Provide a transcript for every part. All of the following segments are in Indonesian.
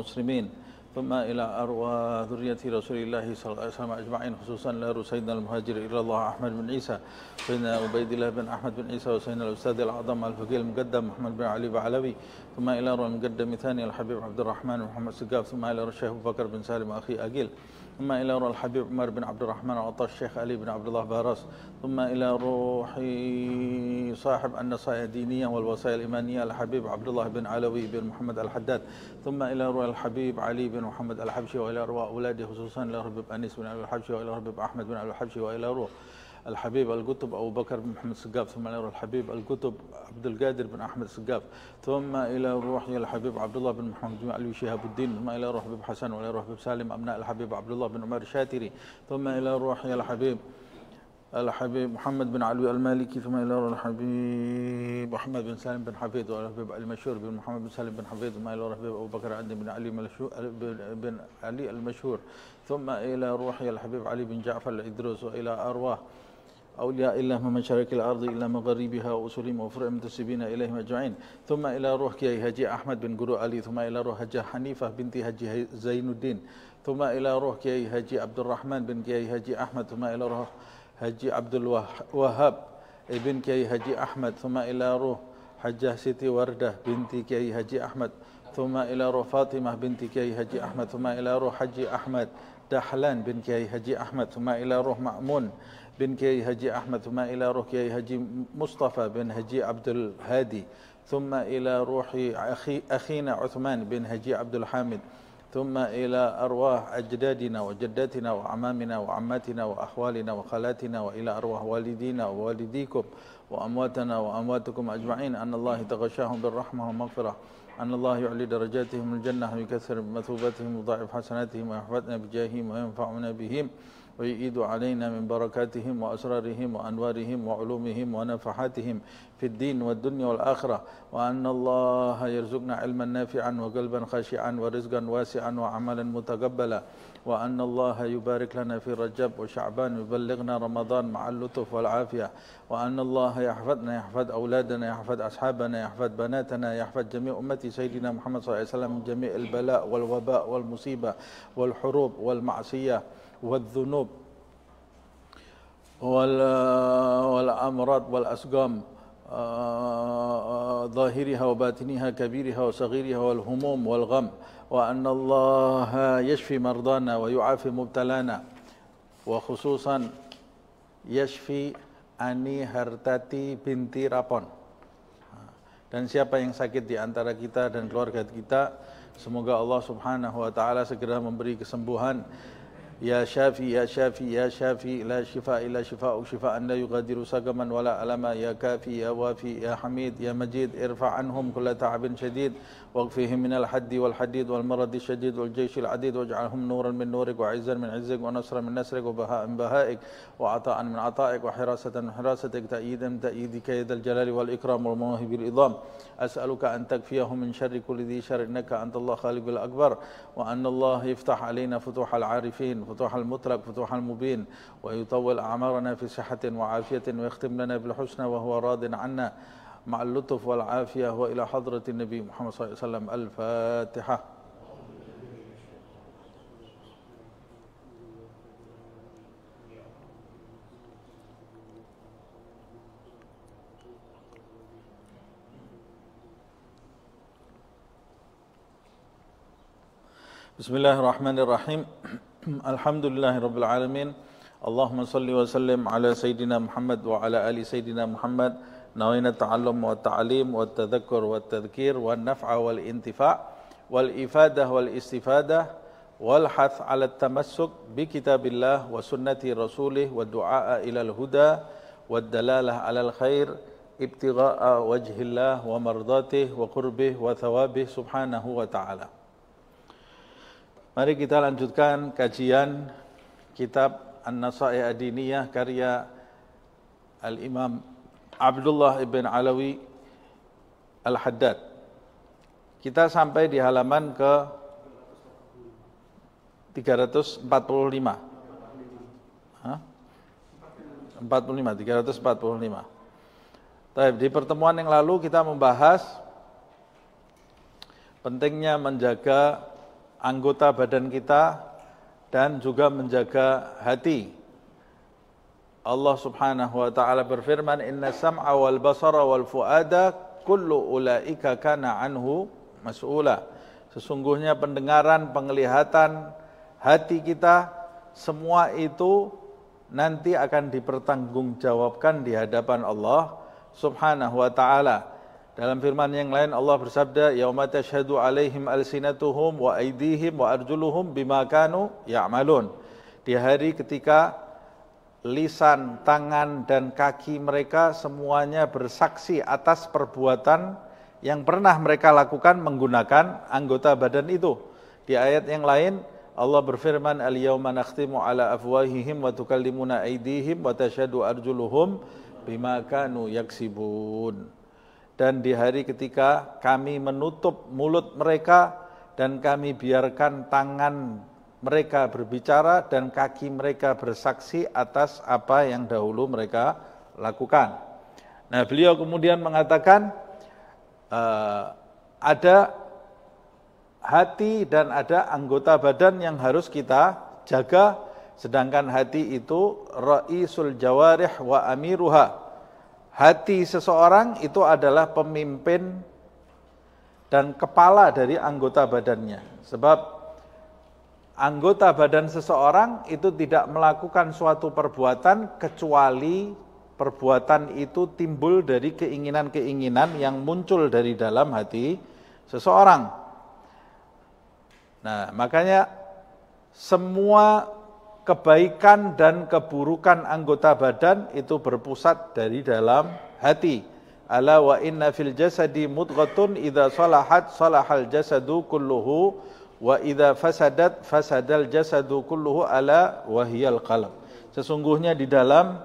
المسلمين ثم إلى أروى ذرية رسول الله صلى الله عليه وسلم أجمعين خصوصا لأرو سيدنا المهاجر إلى الله أحمد بن عيسى سيدنا عبيد الله بن أحمد بن عيسى وسيدنا الأستاذ الأعظم الفقيه المقدم محمد بن علي بعلوي ثم إلى أروى المقدم ثاني الحبيب عبد الرحمن محمد سقاف ثم إلى الشيخ أبو بكر بن سالم أخي أقيل ثم إلى روح الحبيب عمر بن عبد الرحمن وعطاش الشيخ علي بن عبد الله بهرس ثم إلى روح صاحب النصائح الدينية والوصايا الإيمانية الحبيب عبد الله بن علوي بن محمد الحداد ثم إلى روح الحبيب علي بن محمد الحبشي وإلى روح أولاده خصوصا إلى ربيب أنيس بن الحبشي وإلى ربيب أحمد بن الحبشي وإلى روح الحبيب القطب أبو بكر بن محمد سقاف ثم إلى الحبيب القطب عبد القادر بن أحمد سقاف ثم إلى روح الحبيب عبد الله بن محمد علي شهاب الدين ثم إلى روح الحبيب حسن وإلى روح الحبيب سالم أبناء الحبيب عبد الله بن عمر الشاتري ثم إلى روح الحبيب الحبيب محمد بن علوي المالكي ثم إلى الحبيب محمد بن سالم بن حفيظ والحبيب المشهور بن محمد بن سالم بن حفيد ثم إلى الحبيب أبو بكر عندي بن علي بن علي المشهور ثم إلى روحي الحبيب علي بن جعفر الإدروس وإلى أرواح أولياء الله من مشارك الأرض إلى مغربها وأصولهم وفرع منتسبين إليهم أجمعين ثم إلى روح كي هجي أحمد بن قرو علي ثم إلى روح هجي حنيفة بنت هجي زين الدين ثم إلى روح كي هجي عبد الرحمن بن كي هجي أحمد ثم إلى روح هجي عبد الوهاب ابن كي هجي أحمد ثم إلى روح حجة ستي وردة بنت كي هجي أحمد ثم إلى روح فاطمة بنت كي هجي أحمد ثم إلى روح حجي أحمد دحلان بن كي هجي أحمد ثم إلى روح مأمون بن كي هجي أحمد ثم إلى روح كي هجي مصطفى بن هجي عبد الهادي ثم إلى روح أخي أخينا عثمان بن هجي عبد الحامد ثم إلى أرواح أجدادنا وجداتنا وأعمامنا وعماتنا وأخوالنا وخالاتنا وإلى أرواح والدينا ووالديكم وأمواتنا وأمواتكم أجمعين أن الله يتغشاهم بالرحمة والمغفرة أن الله يعلي درجاتهم الجنة ويكثر مثوبتهم وضاعف حسناتهم ويحفظنا بجاههم وينفعنا بهم ويعيد علينا من بركاتهم وأسرارهم وأنوارهم وعلومهم ونفحاتهم في الدين والدنيا والآخرة وأن الله يرزقنا علما نافعا وقلبا خاشعا ورزقا واسعا وعملا متقبلا وأن الله يبارك لنا في رجب وشعبان يبلغنا رمضان مع اللطف والعافية وأن الله يحفظنا يحفظ أولادنا يحفظ أصحابنا يحفظ بناتنا يحفظ جميع أمة سيدنا محمد صلى الله عليه وسلم من جميع البلاء والوباء والمصيبة والحروب والمعصية والذنوب والأمراض والأسقام ظاهرها وباطنها كبيرها وصغيرها والهموم والغم وأن الله يشفي مرضانا ويعافي مبتلانا وخصوصا يشفي Ani Hartati binti Rapon. Dan siapa yang sakit di antara kita dan keluarga kita, semoga Allah Subhanahu wa taala segera memberi kesembuhan يا شافي يا شافي يا شافي لا شفاء إلا شفاء شفاء لا يغادر سقما ولا ألما يا كافي يا وافي يا حميد يا مجيد ارفع عنهم كل تعب شديد واغفهم من الحد والحديد والمرض الشديد والجيش العديد واجعلهم نورا من نورك وعزا من عزك ونصرا من نصرك وبهاء من بهائك وعطاء من عطائك وحراسة من حراستك تأييدا من تأييدك يا ذا الجلال والإكرام والمواهب العظام أسألك أن تكفيهم من شر كل ذي شر إنك أنت الله خالق الأكبر وأن الله يفتح علينا فتوح العارفين فتوح المطلق فتوح المبين ويطول أعمارنا في صحة وعافية ويختم لنا بالحسنى وهو راض عنا مع اللطف والعافية وإلى حضرة النبي محمد صلى الله عليه وسلم الفاتحة بسم الله الرحمن الرحيم الحمد لله رب العالمين اللهم صل وسلم على سيدنا محمد وعلى آل سيدنا محمد نوين التعلم والتعليم والتذكر والتذكير والنفع والانتفاع والإفادة والاستفادة والحث على التمسك بكتاب الله وسنة رسوله والدعاء إلى الهدى والدلالة على الخير ابتغاء وجه الله ومرضاته وقربه وثوابه سبحانه وتعالى Mari kita lanjutkan kajian kitab An-Nasa'i Adiniyah karya Al-Imam Abdullah ibn Alawi Al-Haddad. Kita sampai di halaman ke 345. Hah? 45, 345. Tapi di pertemuan yang lalu kita membahas pentingnya menjaga anggota badan kita dan juga menjaga hati Allah Subhanahu wa taala berfirman inna sam'a wal basara wal fuada kullu ulaika kana anhu mas'ula sesungguhnya pendengaran penglihatan hati kita semua itu nanti akan dipertanggungjawabkan di hadapan Allah Subhanahu wa taala. Dalam firman yang lain Allah bersabda, "Yauma tashhadu 'alaihim alsinatuhum wa aydihim wa arjuluhum bima kanu ya'malun." Di hari ketika lisan, tangan, dan kaki mereka semuanya bersaksi atas perbuatan yang pernah mereka lakukan menggunakan anggota badan itu. Di ayat yang lain, Allah berfirman, "Al-yawma nakhtimu ala afwahihim wa tukallimuna aidihim wa tashadu arjuluhum bima kanu yaksibun." Dan di hari ketika kami menutup mulut mereka dan kami biarkan tangan mereka berbicara dan kaki mereka bersaksi atas apa yang dahulu mereka lakukan. Nah, beliau kemudian mengatakan e, ada hati dan ada anggota badan yang harus kita jaga sedangkan hati itu raisul jawarih wa amiruha. Hati seseorang itu adalah pemimpin dan kepala dari anggota badannya. Sebab anggota badan seseorang itu tidak melakukan suatu perbuatan kecuali perbuatan itu timbul dari keinginan-keinginan yang muncul dari dalam hati seseorang. Nah, makanya semua kebaikan dan keburukan anggota badan itu berpusat dari dalam hati. Ala wa inna fil jasadi mudghatun idza salahat salahal jasadu kulluhu wa idza fasadat fasadal jasadu kulluhu ala wahiyal qalb. Sesungguhnya di dalam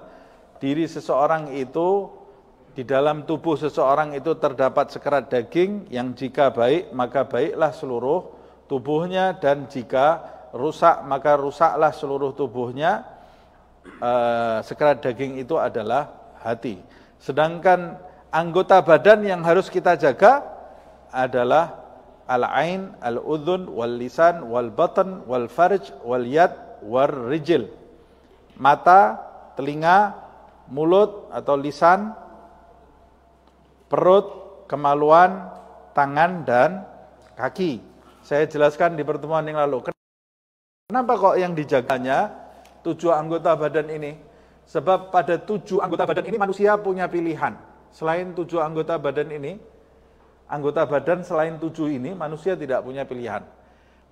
diri seseorang itu di dalam tubuh seseorang itu terdapat sekerat daging yang jika baik maka baiklah seluruh tubuhnya dan jika rusak maka rusaklah seluruh tubuhnya. Eh, sekerat daging itu adalah hati. Sedangkan anggota badan yang harus kita jaga adalah al-ain, al-udhun, wal-lisan, wal-batan, wal-farj, wal-yad, wal-rijil. Mata, telinga, mulut atau lisan, perut, kemaluan, tangan, dan kaki. Saya jelaskan di pertemuan yang lalu. Kenapa kok yang dijaganya tujuh anggota badan ini? Sebab pada tujuh anggota badan ini manusia punya pilihan. Selain tujuh anggota badan ini, anggota badan selain tujuh ini manusia tidak punya pilihan.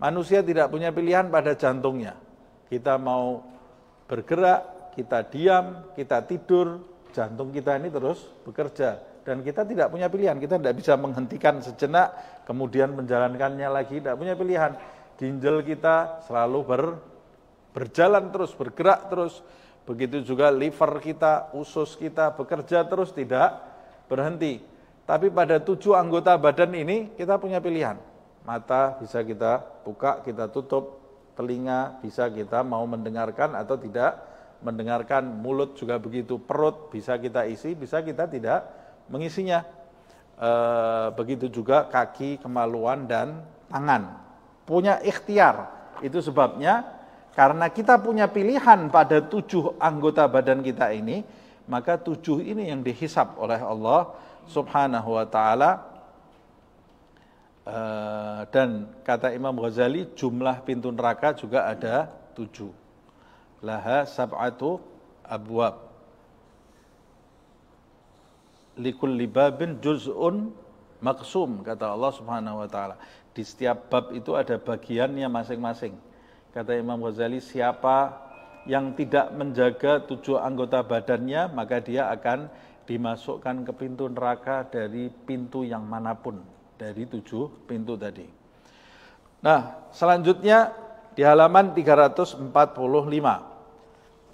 Manusia tidak punya pilihan pada jantungnya. Kita mau bergerak, kita diam, kita tidur, jantung kita ini terus bekerja. Dan kita tidak punya pilihan, kita tidak bisa menghentikan sejenak, kemudian menjalankannya lagi, tidak punya pilihan. Ginjal kita selalu ber, berjalan terus, bergerak terus. Begitu juga liver kita, usus kita bekerja terus, tidak berhenti tapi pada tujuh anggota badan ini kita punya pilihan. Mata bisa kita buka, kita tutup, telinga bisa kita mau mendengarkan atau tidak mendengarkan, mulut juga begitu, perut bisa kita isi, bisa kita tidak mengisinya. E, begitu juga kaki, kemaluan dan tangan. Punya ikhtiar. Itu sebabnya karena kita punya pilihan pada tujuh anggota badan kita ini, maka tujuh ini yang dihisap oleh Allah subhanahu wa ta'ala eh, dan kata Imam Ghazali jumlah pintu neraka juga ada tujuh laha sab'atu abwab likul libabin juz'un maksum kata Allah subhanahu wa ta'ala di setiap bab itu ada bagiannya masing-masing kata Imam Ghazali siapa yang tidak menjaga tujuh anggota badannya maka dia akan dimasukkan ke pintu neraka dari pintu yang manapun dari tujuh pintu tadi. Nah, selanjutnya di halaman 345.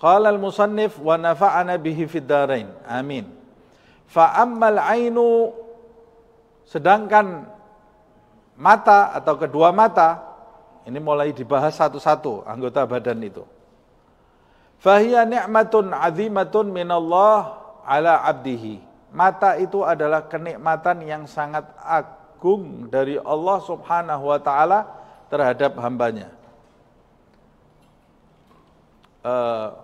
Qala al-musannif wa nafa'ana bihi fid darain. Amin. Fa ammal ainu sedangkan mata atau kedua mata ini mulai dibahas satu-satu anggota badan itu. Fahiya ni'matun azimatun minallah ala abdihi. Mata itu adalah kenikmatan yang sangat agung dari Allah Subhanahu wa taala terhadap hambanya. Uh,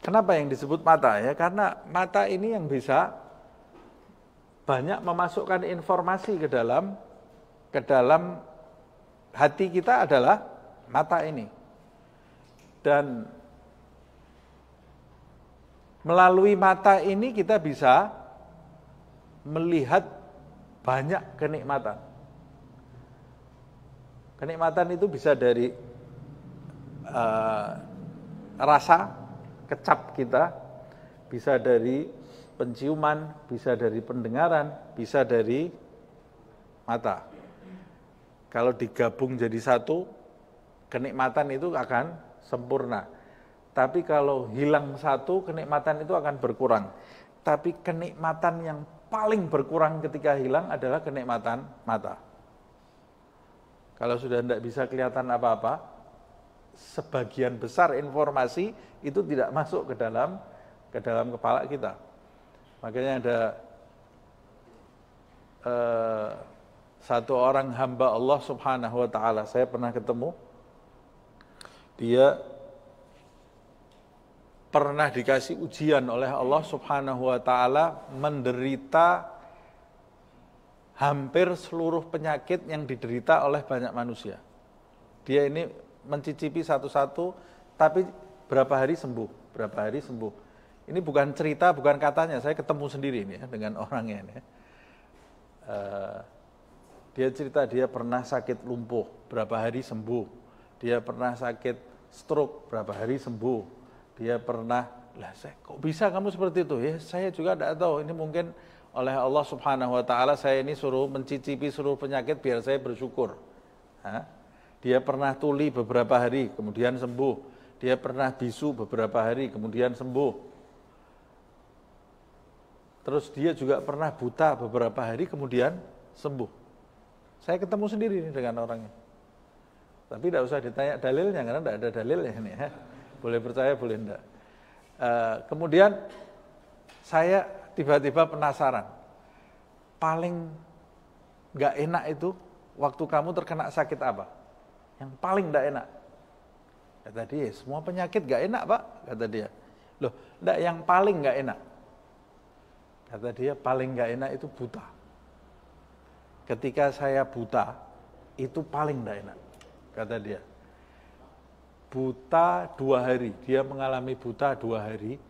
kenapa yang disebut mata ya? Karena mata ini yang bisa banyak memasukkan informasi ke dalam ke dalam hati kita adalah mata ini. Dan Melalui mata ini kita bisa melihat banyak kenikmatan. Kenikmatan itu bisa dari uh, rasa kecap kita, bisa dari penciuman, bisa dari pendengaran, bisa dari mata. Kalau digabung jadi satu, kenikmatan itu akan sempurna. Tapi kalau hilang satu, kenikmatan itu akan berkurang. Tapi kenikmatan yang paling berkurang ketika hilang adalah kenikmatan mata. Kalau sudah tidak bisa kelihatan apa-apa, sebagian besar informasi itu tidak masuk ke dalam ke dalam kepala kita. Makanya ada eh, satu orang hamba Allah Subhanahu wa taala, saya pernah ketemu. Dia pernah dikasih ujian oleh Allah Subhanahu wa taala menderita hampir seluruh penyakit yang diderita oleh banyak manusia. Dia ini mencicipi satu-satu tapi berapa hari sembuh, berapa hari sembuh. Ini bukan cerita, bukan katanya. Saya ketemu sendiri ini ya dengan orangnya ini. Uh, dia cerita dia pernah sakit lumpuh, berapa hari sembuh. Dia pernah sakit stroke, berapa hari sembuh dia pernah lah saya kok bisa kamu seperti itu ya saya juga tidak tahu ini mungkin oleh Allah Subhanahu Wa Taala saya ini suruh mencicipi suruh penyakit biar saya bersyukur Hah? dia pernah tuli beberapa hari kemudian sembuh dia pernah bisu beberapa hari kemudian sembuh Terus dia juga pernah buta beberapa hari kemudian sembuh. Saya ketemu sendiri ini dengan orangnya. Tapi tidak usah ditanya dalilnya karena tidak ada dalilnya ini ya boleh percaya boleh enggak. Uh, kemudian saya tiba-tiba penasaran, paling enggak enak itu waktu kamu terkena sakit apa? Yang paling enggak enak. Kata ya dia, ya, semua penyakit enggak enak pak, kata dia. Loh, enggak yang paling enggak enak. Kata dia, paling enggak enak itu buta. Ketika saya buta, itu paling enggak enak, kata dia buta dua hari. Dia mengalami buta dua hari.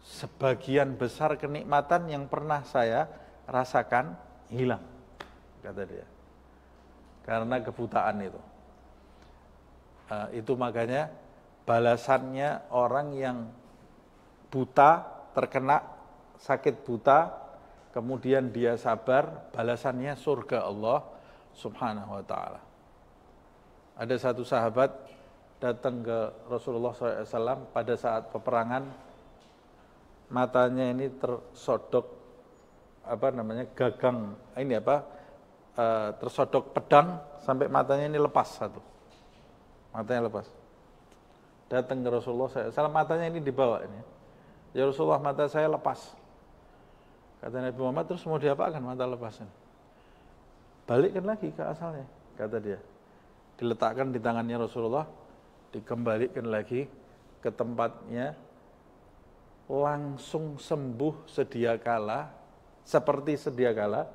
Sebagian besar kenikmatan yang pernah saya rasakan hilang, kata dia. Karena kebutaan itu. Uh, itu makanya balasannya orang yang buta, terkena sakit buta, kemudian dia sabar, balasannya surga Allah subhanahu wa ta'ala. Ada satu sahabat datang ke Rasulullah SAW pada saat peperangan matanya ini tersodok apa namanya gagang ini apa e, tersodok pedang sampai matanya ini lepas satu matanya lepas datang ke Rasulullah SAW matanya ini dibawa ini ya Rasulullah mata saya lepas kata Nabi Muhammad terus mau diapakan mata lepasnya balikkan lagi ke asalnya kata dia diletakkan di tangannya Rasulullah dikembalikan lagi ke tempatnya langsung sembuh sedia kala seperti sedia kala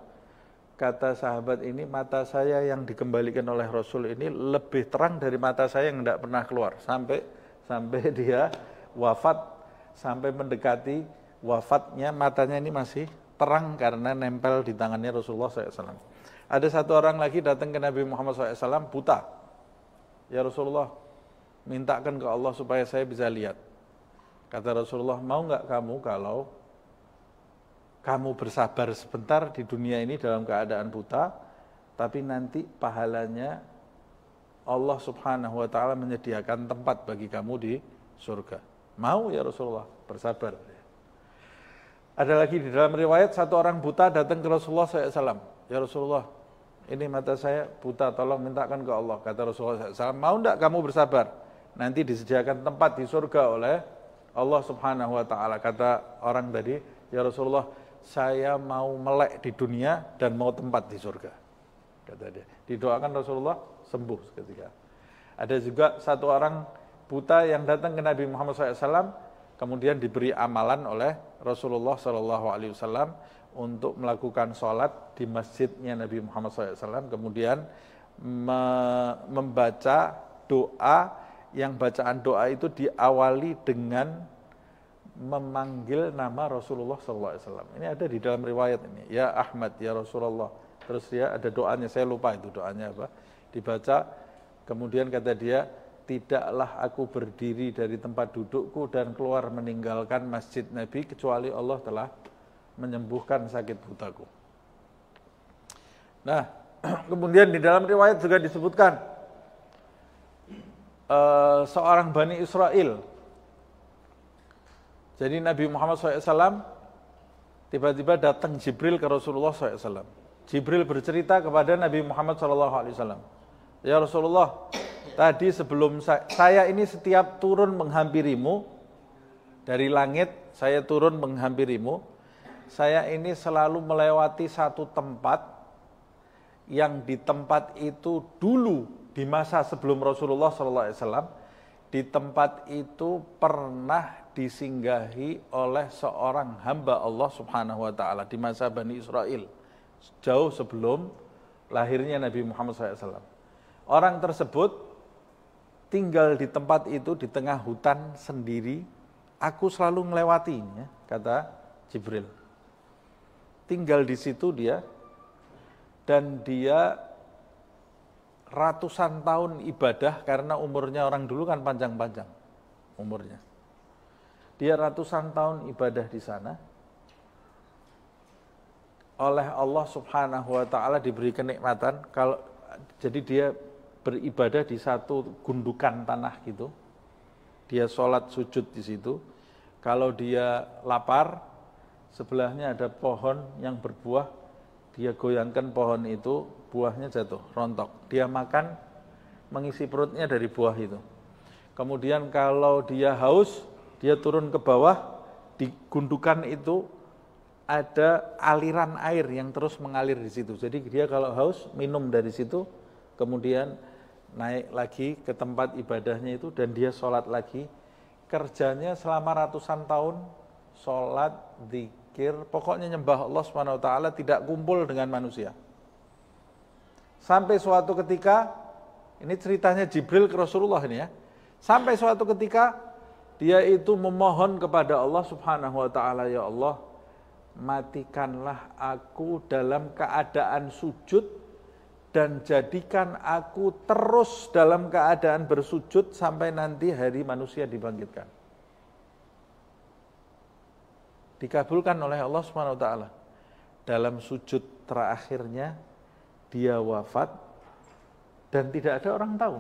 kata sahabat ini mata saya yang dikembalikan oleh Rasul ini lebih terang dari mata saya yang tidak pernah keluar sampai sampai dia wafat sampai mendekati wafatnya matanya ini masih terang karena nempel di tangannya Rasulullah SAW. Ada satu orang lagi datang ke Nabi Muhammad SAW buta. Ya Rasulullah, mintakan ke Allah supaya saya bisa lihat. Kata Rasulullah, mau nggak kamu kalau kamu bersabar sebentar di dunia ini dalam keadaan buta, tapi nanti pahalanya Allah Subhanahu wa taala menyediakan tempat bagi kamu di surga. Mau ya Rasulullah, bersabar. Ada lagi di dalam riwayat satu orang buta datang ke Rasulullah SAW. Ya Rasulullah, ini mata saya buta, tolong mintakan ke Allah. Kata Rasulullah SAW, mau enggak kamu bersabar? nanti disediakan tempat di surga oleh Allah Subhanahu wa taala. Kata orang tadi, "Ya Rasulullah, saya mau melek di dunia dan mau tempat di surga." Kata dia. Didoakan Rasulullah sembuh seketika. Ada juga satu orang buta yang datang ke Nabi Muhammad SAW, kemudian diberi amalan oleh Rasulullah SAW untuk melakukan sholat di masjidnya Nabi Muhammad SAW, kemudian me membaca doa yang bacaan doa itu diawali dengan memanggil nama Rasulullah SAW. Ini ada di dalam riwayat ini. Ya Ahmad, ya Rasulullah. Terus dia ada doanya, saya lupa itu doanya apa. Dibaca, kemudian kata dia, tidaklah aku berdiri dari tempat dudukku dan keluar meninggalkan masjid Nabi kecuali Allah telah menyembuhkan sakit butaku. Nah, kemudian di dalam riwayat juga disebutkan Eh, seorang Bani Israel. Jadi Nabi Muhammad SAW tiba-tiba datang Jibril ke Rasulullah SAW. Jibril bercerita kepada Nabi Muhammad SAW. Ya Rasulullah, tadi sebelum saya, saya ini setiap turun menghampirimu, dari langit saya turun menghampirimu, saya ini selalu melewati satu tempat yang di tempat itu dulu di masa sebelum Rasulullah SAW di tempat itu pernah disinggahi oleh seorang hamba Allah Subhanahu wa taala di masa Bani Israel jauh sebelum lahirnya Nabi Muhammad SAW. Orang tersebut tinggal di tempat itu di tengah hutan sendiri. Aku selalu melewatinya, kata Jibril. Tinggal di situ dia dan dia ratusan tahun ibadah karena umurnya orang dulu kan panjang-panjang umurnya. Dia ratusan tahun ibadah di sana. Oleh Allah Subhanahu wa taala diberi kenikmatan kalau jadi dia beribadah di satu gundukan tanah gitu. Dia sholat sujud di situ. Kalau dia lapar, sebelahnya ada pohon yang berbuah. Dia goyangkan pohon itu, buahnya jatuh, rontok. Dia makan mengisi perutnya dari buah itu. Kemudian kalau dia haus, dia turun ke bawah, di gundukan itu ada aliran air yang terus mengalir di situ. Jadi dia kalau haus minum dari situ, kemudian naik lagi ke tempat ibadahnya itu dan dia sholat lagi. Kerjanya selama ratusan tahun, sholat, zikir, pokoknya nyembah Allah swt tidak kumpul dengan manusia. Sampai suatu ketika, ini ceritanya Jibril ke Rasulullah ini ya. Sampai suatu ketika dia itu memohon kepada Allah Subhanahu wa taala, ya Allah, matikanlah aku dalam keadaan sujud dan jadikan aku terus dalam keadaan bersujud sampai nanti hari manusia dibangkitkan. Dikabulkan oleh Allah Subhanahu wa taala. Dalam sujud terakhirnya dia wafat dan tidak ada orang tahu.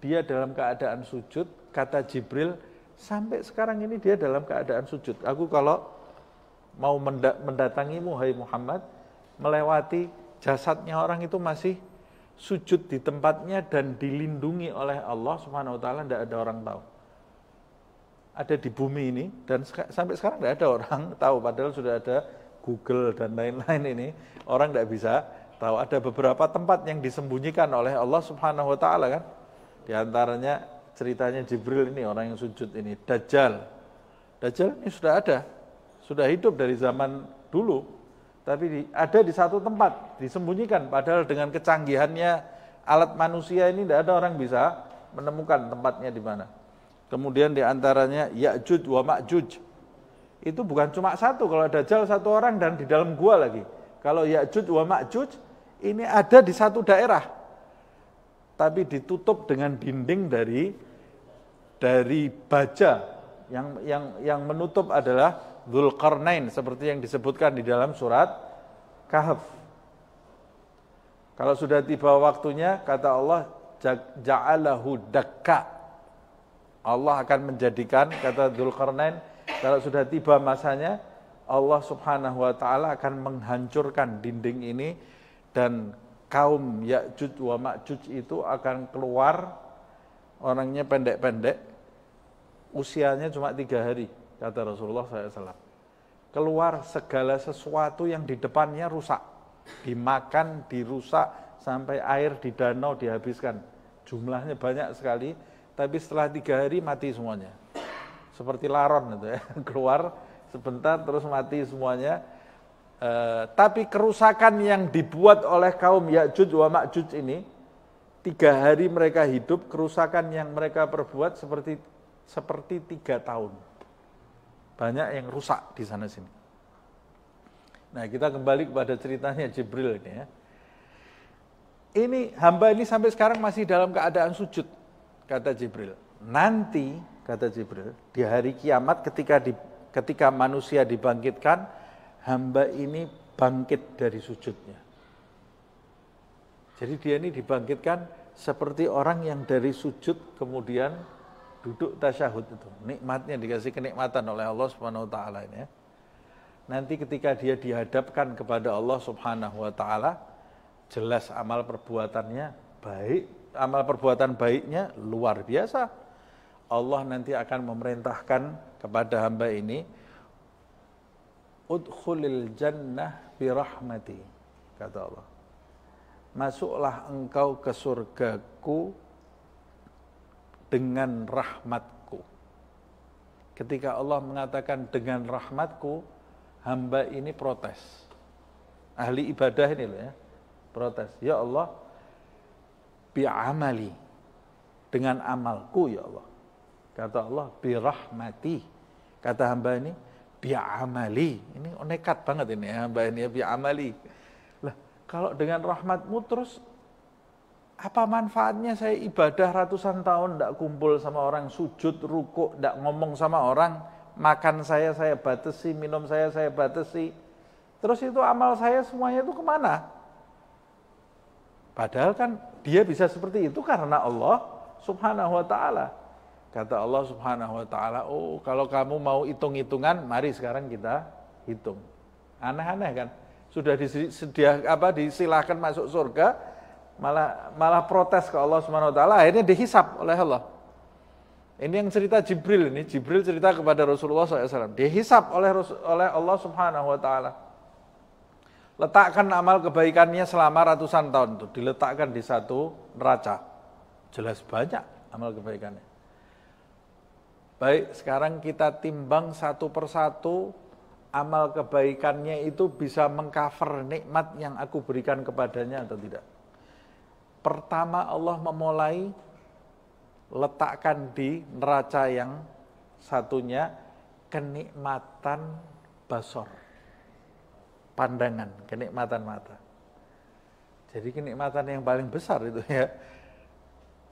Dia dalam keadaan sujud, kata Jibril, sampai sekarang ini dia dalam keadaan sujud. Aku kalau mau mendatangi hai Muhammad, melewati jasadnya orang itu masih sujud di tempatnya dan dilindungi oleh Allah Subhanahu wa tidak ada orang tahu. Ada di bumi ini dan sampai sekarang tidak ada orang tahu padahal sudah ada Google dan lain-lain ini orang tidak bisa tahu ada beberapa tempat yang disembunyikan oleh Allah Subhanahu wa taala kan. Di antaranya ceritanya Jibril ini orang yang sujud ini Dajjal. Dajjal ini sudah ada, sudah hidup dari zaman dulu. Tapi di, ada di satu tempat disembunyikan padahal dengan kecanggihannya alat manusia ini tidak ada orang bisa menemukan tempatnya di mana. Kemudian di antaranya Ya'juj wa Ma'juj. Itu bukan cuma satu, kalau Dajjal satu orang dan di dalam gua lagi. Kalau Ya'juj wa Ma'juj ini ada di satu daerah, tapi ditutup dengan dinding dari dari baja yang yang yang menutup adalah dulkarnain seperti yang disebutkan di dalam surat Kahf. Kalau sudah tiba waktunya kata Allah ja'alahu dakka. Allah akan menjadikan kata dulkarnain kalau sudah tiba masanya Allah Subhanahu wa taala akan menghancurkan dinding ini dan kaum Ya'juj wa Ma'juj itu akan keluar orangnya pendek-pendek usianya cuma tiga hari kata Rasulullah SAW keluar segala sesuatu yang di depannya rusak dimakan, dirusak sampai air di danau dihabiskan jumlahnya banyak sekali tapi setelah tiga hari mati semuanya seperti laron itu ya keluar sebentar terus mati semuanya Eh, tapi kerusakan yang dibuat oleh kaum Ya'jud wa Ma'juj ini, tiga hari mereka hidup, kerusakan yang mereka perbuat seperti seperti tiga tahun. Banyak yang rusak di sana sini. Nah kita kembali kepada ceritanya Jibril ini ya. Ini hamba ini sampai sekarang masih dalam keadaan sujud, kata Jibril. Nanti, kata Jibril, di hari kiamat ketika di, ketika manusia dibangkitkan, hamba ini bangkit dari sujudnya. Jadi dia ini dibangkitkan seperti orang yang dari sujud kemudian duduk tasyahud itu. Nikmatnya dikasih kenikmatan oleh Allah Subhanahu wa taala ini ya. Nanti ketika dia dihadapkan kepada Allah Subhanahu wa taala, jelas amal perbuatannya baik, amal perbuatan baiknya luar biasa. Allah nanti akan memerintahkan kepada hamba ini udkhulil jannah birahmati kata Allah masuklah engkau ke surgaku dengan rahmatku ketika Allah mengatakan dengan rahmatku hamba ini protes ahli ibadah ini loh ya protes ya Allah bi'amali dengan amalku ya Allah kata Allah birahmati kata hamba ini amali Ini nekat banget ini ya Mbak ini ya amali Lah, kalau dengan rahmatmu terus apa manfaatnya saya ibadah ratusan tahun tidak kumpul sama orang sujud rukuk tidak ngomong sama orang makan saya saya batasi minum saya saya batasi terus itu amal saya semuanya itu kemana padahal kan dia bisa seperti itu karena Allah subhanahu wa ta'ala Kata Allah Subhanahu wa taala, "Oh, kalau kamu mau hitung-hitungan, mari sekarang kita hitung." Aneh-aneh kan? Sudah disedia apa disilahkan masuk surga, malah malah protes ke Allah Subhanahu wa taala, akhirnya dihisap oleh Allah. Ini yang cerita Jibril ini, Jibril cerita kepada Rasulullah SAW. Dihisap oleh oleh Allah Subhanahu wa taala. Letakkan amal kebaikannya selama ratusan tahun itu, diletakkan di satu neraca. Jelas banyak amal kebaikannya. Baik, sekarang kita timbang satu persatu amal kebaikannya itu bisa mengcover nikmat yang aku berikan kepadanya atau tidak. Pertama Allah memulai letakkan di neraca yang satunya kenikmatan basor. Pandangan, kenikmatan mata. Jadi kenikmatan yang paling besar itu ya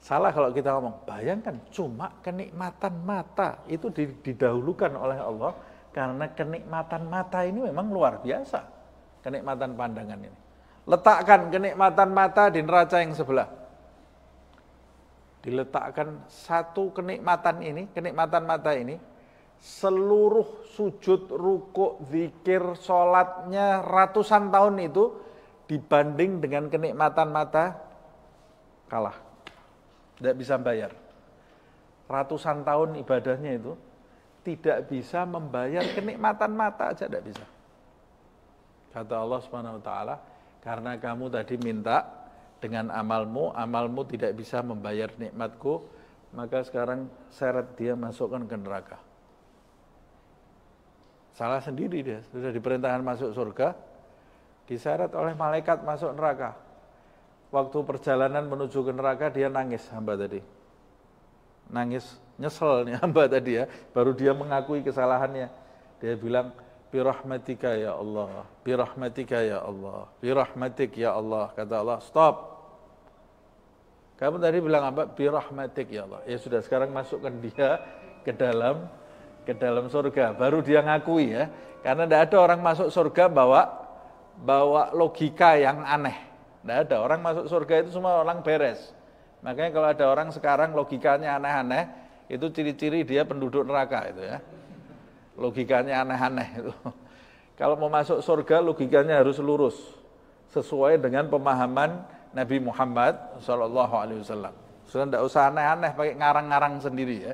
Salah kalau kita ngomong, bayangkan cuma kenikmatan mata itu didahulukan oleh Allah karena kenikmatan mata ini memang luar biasa. Kenikmatan pandangan ini. Letakkan kenikmatan mata di neraca yang sebelah. Diletakkan satu kenikmatan ini, kenikmatan mata ini, seluruh sujud, rukuk, zikir, sholatnya ratusan tahun itu dibanding dengan kenikmatan mata kalah tidak bisa bayar. Ratusan tahun ibadahnya itu tidak bisa membayar kenikmatan mata aja tidak bisa. Kata Allah Subhanahu wa taala, karena kamu tadi minta dengan amalmu, amalmu tidak bisa membayar nikmatku, maka sekarang syarat dia masukkan ke neraka. Salah sendiri dia, sudah diperintahkan masuk surga, diseret oleh malaikat masuk neraka waktu perjalanan menuju ke neraka dia nangis hamba tadi. Nangis nyesel nih hamba tadi ya, baru dia mengakui kesalahannya. Dia bilang, "Birahmatika ya Allah, birahmatika ya Allah, birahmatik ya Allah." Kata Allah, "Stop." Kamu tadi bilang apa? Birahmatik ya Allah. Ya sudah sekarang masukkan dia ke dalam ke dalam surga. Baru dia ngakui ya. Karena tidak ada orang masuk surga bawa bawa logika yang aneh. Tidak ada orang masuk surga itu semua orang beres. Makanya kalau ada orang sekarang logikanya aneh-aneh, itu ciri-ciri dia penduduk neraka itu ya. Logikanya aneh-aneh itu. Kalau mau masuk surga logikanya harus lurus sesuai dengan pemahaman Nabi Muhammad saw. Alaihi Wasallam. tidak usah aneh-aneh pakai ngarang-ngarang sendiri ya.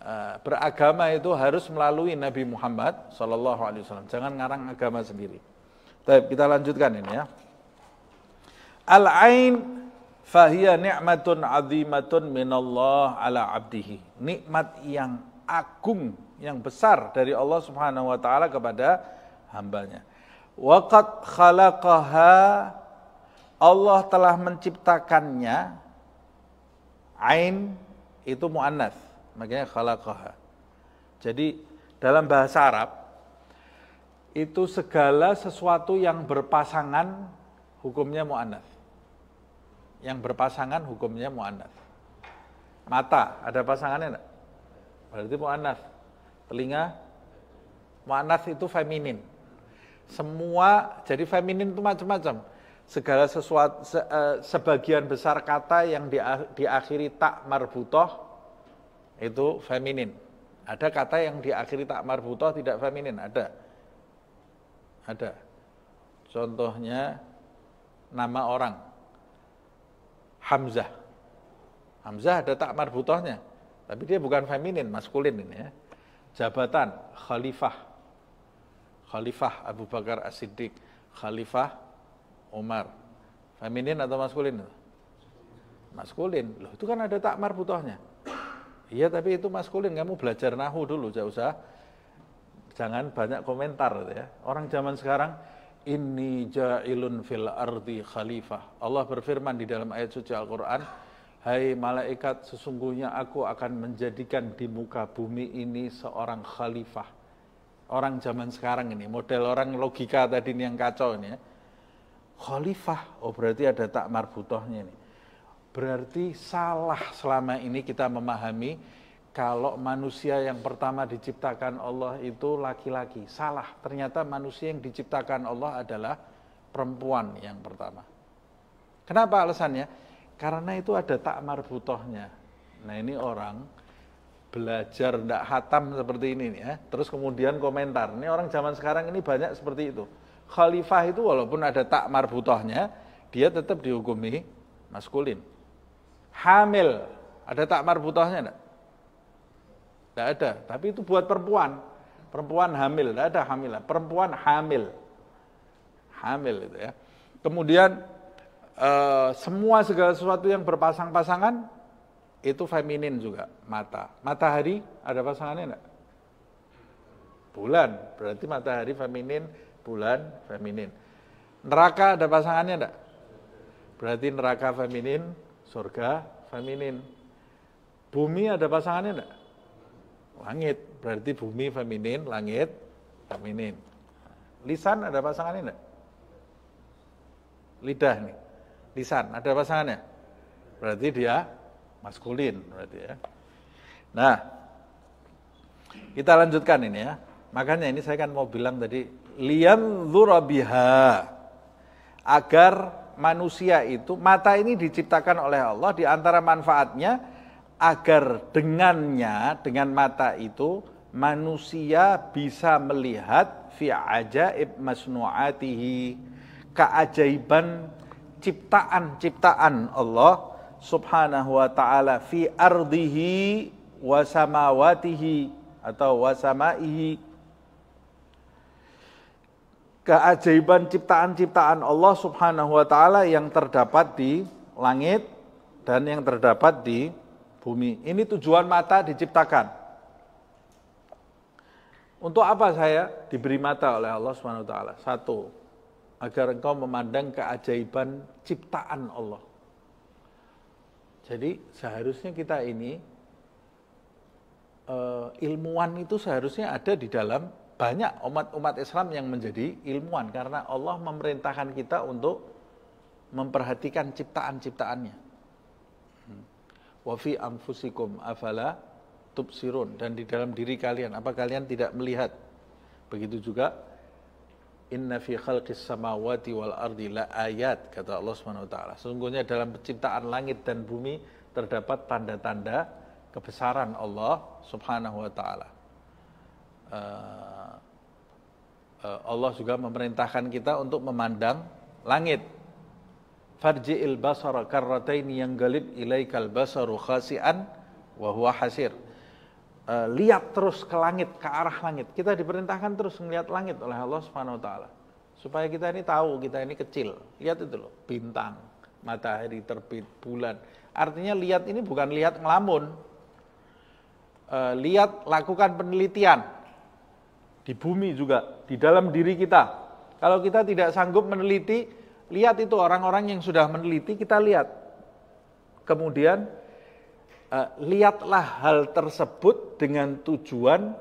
Eh, beragama itu harus melalui Nabi Muhammad saw. Jangan ngarang agama sendiri. Tapi kita lanjutkan ini ya. Al-ain fahiya ni'matun azimatun minallah ala abdihi. Nikmat yang agung, yang besar dari Allah Subhanahu wa taala kepada hambanya. Waqad khalaqaha Allah telah menciptakannya ain itu muannas, makanya khalaqaha. Jadi dalam bahasa Arab itu segala sesuatu yang berpasangan hukumnya mu'anat. Yang berpasangan hukumnya mu'anat. Mata, ada pasangannya enggak? Berarti mu'anat. Telinga, mu'anat itu feminin. Semua, jadi feminin itu macam-macam. Segala sesuatu, se, uh, sebagian besar kata yang di, ah, diakhiri tak marbutoh itu feminin. Ada kata yang diakhiri tak marbutoh tidak feminin, ada. Ada. Contohnya nama orang. Hamzah. Hamzah ada tak marbutohnya. Tapi dia bukan feminin, maskulin ini ya. Jabatan khalifah. Khalifah Abu Bakar As-Siddiq, khalifah Umar. Feminin atau maskulin? Maskulin. Loh, itu kan ada tak marbutohnya. Iya tapi itu maskulin, kamu belajar nahu dulu, jauh usah jangan banyak komentar gitu ya. Orang zaman sekarang Inni ja'ilun fil ardi khalifah. Allah berfirman di dalam ayat suci Al-Quran, Hai malaikat, sesungguhnya aku akan menjadikan di muka bumi ini seorang khalifah. Orang zaman sekarang ini, model orang logika tadi ini yang kacau ini ya. Khalifah, oh berarti ada tak marbutohnya ini. Berarti salah selama ini kita memahami kalau manusia yang pertama diciptakan Allah itu laki-laki. Salah, ternyata manusia yang diciptakan Allah adalah perempuan yang pertama. Kenapa alasannya? Karena itu ada tak marbutohnya. Nah ini orang belajar ndak hatam seperti ini nih ya. Terus kemudian komentar. Ini orang zaman sekarang ini banyak seperti itu. Khalifah itu walaupun ada tak marbutohnya, dia tetap dihukumi maskulin. Hamil, ada tak marbutohnya enggak? Tidak ada, tapi itu buat perempuan. Perempuan hamil, tidak ada hamilah. Perempuan hamil. Hamil itu ya. Kemudian e, semua segala sesuatu yang berpasang-pasangan itu feminin juga, mata. Matahari ada pasangannya enggak? Bulan, berarti matahari feminin, bulan feminin. Neraka ada pasangannya enggak? Berarti neraka feminin, surga feminin. Bumi ada pasangannya enggak? Langit. Berarti bumi feminin, langit feminin. Lisan ada pasangannya enggak? Lidah nih. Lisan ada pasangannya? Berarti dia maskulin berarti ya. Nah, kita lanjutkan ini ya. Makanya ini saya kan mau bilang tadi liam zurabiha agar manusia itu mata ini diciptakan oleh Allah di antara manfaatnya agar dengannya dengan mata itu manusia bisa melihat fi ajaib masnuatihi keajaiban ciptaan-ciptaan Allah Subhanahu wa taala fi ardihi wa samawatihi atau wa samaihi keajaiban ciptaan-ciptaan Allah Subhanahu wa taala yang terdapat di langit dan yang terdapat di bumi. Ini tujuan mata diciptakan. Untuk apa saya diberi mata oleh Allah Subhanahu taala? Satu, agar engkau memandang keajaiban ciptaan Allah. Jadi seharusnya kita ini eh, ilmuwan itu seharusnya ada di dalam banyak umat-umat Islam yang menjadi ilmuwan karena Allah memerintahkan kita untuk memperhatikan ciptaan-ciptaannya wafi amfusikum afala tubsirun dan di dalam diri kalian apa kalian tidak melihat begitu juga inna fi khalqis samawati wal ardi la ayat kata Allah Subhanahu wa taala sesungguhnya dalam penciptaan langit dan bumi terdapat tanda-tanda kebesaran Allah Subhanahu wa taala uh, Allah juga memerintahkan kita untuk memandang langit farji'il basara karrataini yang galib ilaikal basaru khasi'an wa huwa hasir. Eh, lihat terus ke langit, ke arah langit. Kita diperintahkan terus melihat langit oleh Allah Subhanahu wa taala. Supaya kita ini tahu kita ini kecil. Lihat itu loh, bintang, matahari terbit, bulan. Artinya lihat ini bukan lihat ngelamun. Eh, lihat lakukan penelitian di bumi juga, di dalam diri kita. Kalau kita tidak sanggup meneliti, Lihat itu orang-orang yang sudah meneliti, kita lihat. Kemudian eh, lihatlah hal tersebut dengan tujuan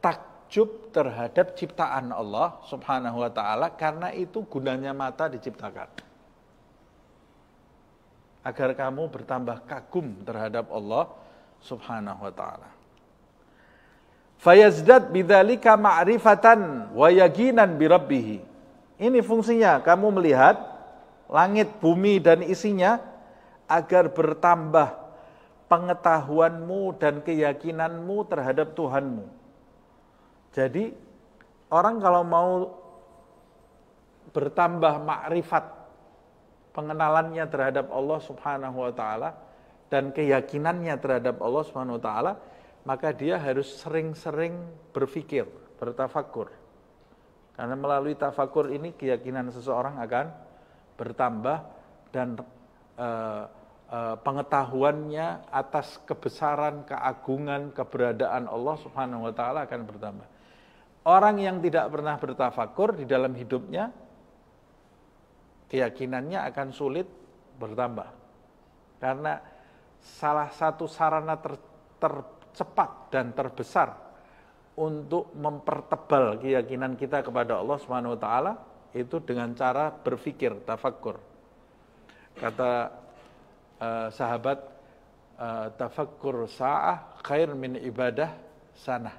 takjub terhadap ciptaan Allah Subhanahu wa taala karena itu gunanya mata diciptakan. Agar kamu bertambah kagum terhadap Allah Subhanahu wa taala. Fayazdad bidhalika ma'rifatan wa yaginan birabbihi. Ini fungsinya, kamu melihat langit, bumi, dan isinya agar bertambah pengetahuanmu dan keyakinanmu terhadap Tuhanmu. Jadi, orang kalau mau bertambah makrifat pengenalannya terhadap Allah Subhanahu wa taala dan keyakinannya terhadap Allah Subhanahu wa taala, maka dia harus sering-sering berpikir, bertafakur. Karena melalui tafakur ini keyakinan seseorang akan bertambah dan e, e, pengetahuannya atas kebesaran, keagungan, keberadaan Allah Subhanahu wa taala akan bertambah. Orang yang tidak pernah bertafakur di dalam hidupnya keyakinannya akan sulit bertambah. Karena salah satu sarana ter, tercepat dan terbesar untuk mempertebal keyakinan kita kepada Allah Subhanahu wa taala itu dengan cara berpikir, tafakur. Kata uh, sahabat uh, eh, tafakur sa'ah khair min ibadah sana.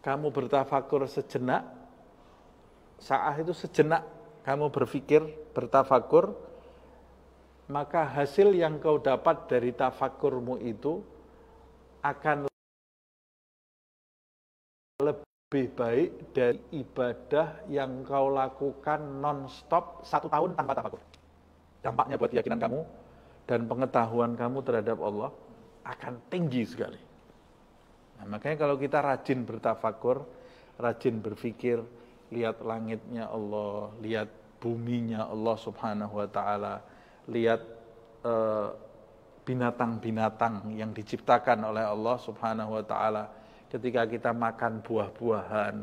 Kamu bertafakur sejenak sa'ah itu sejenak kamu berpikir, bertafakur maka hasil yang kau dapat dari tafakurmu itu akan lebih baik dari ibadah yang kau lakukan non-stop satu tahun tanpa tafakur. Dampaknya buat keyakinan kamu dan pengetahuan kamu terhadap Allah akan tinggi sekali. Nah, makanya kalau kita rajin bertafakur, rajin berpikir, lihat langitnya Allah, lihat buminya Allah Subhanahu wa taala, lihat eh, binatang-binatang uh, yang diciptakan oleh Allah Subhanahu wa taala ketika kita makan buah-buahan,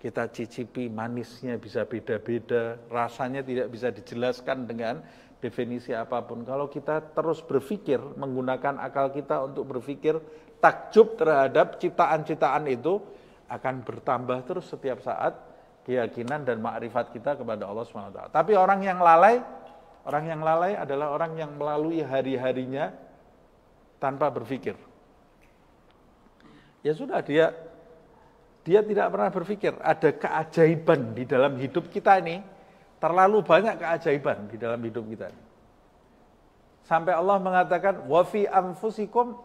kita cicipi manisnya bisa beda-beda, rasanya tidak bisa dijelaskan dengan definisi apapun. Kalau kita terus berpikir, menggunakan akal kita untuk berpikir takjub terhadap ciptaan-ciptaan itu akan bertambah terus setiap saat keyakinan dan makrifat kita kepada Allah SWT. Tapi orang yang lalai, orang yang lalai adalah orang yang melalui hari-harinya tanpa berpikir ya sudah dia dia tidak pernah berpikir ada keajaiban di dalam hidup kita ini. Terlalu banyak keajaiban di dalam hidup kita ini. Sampai Allah mengatakan, wafi amfusikum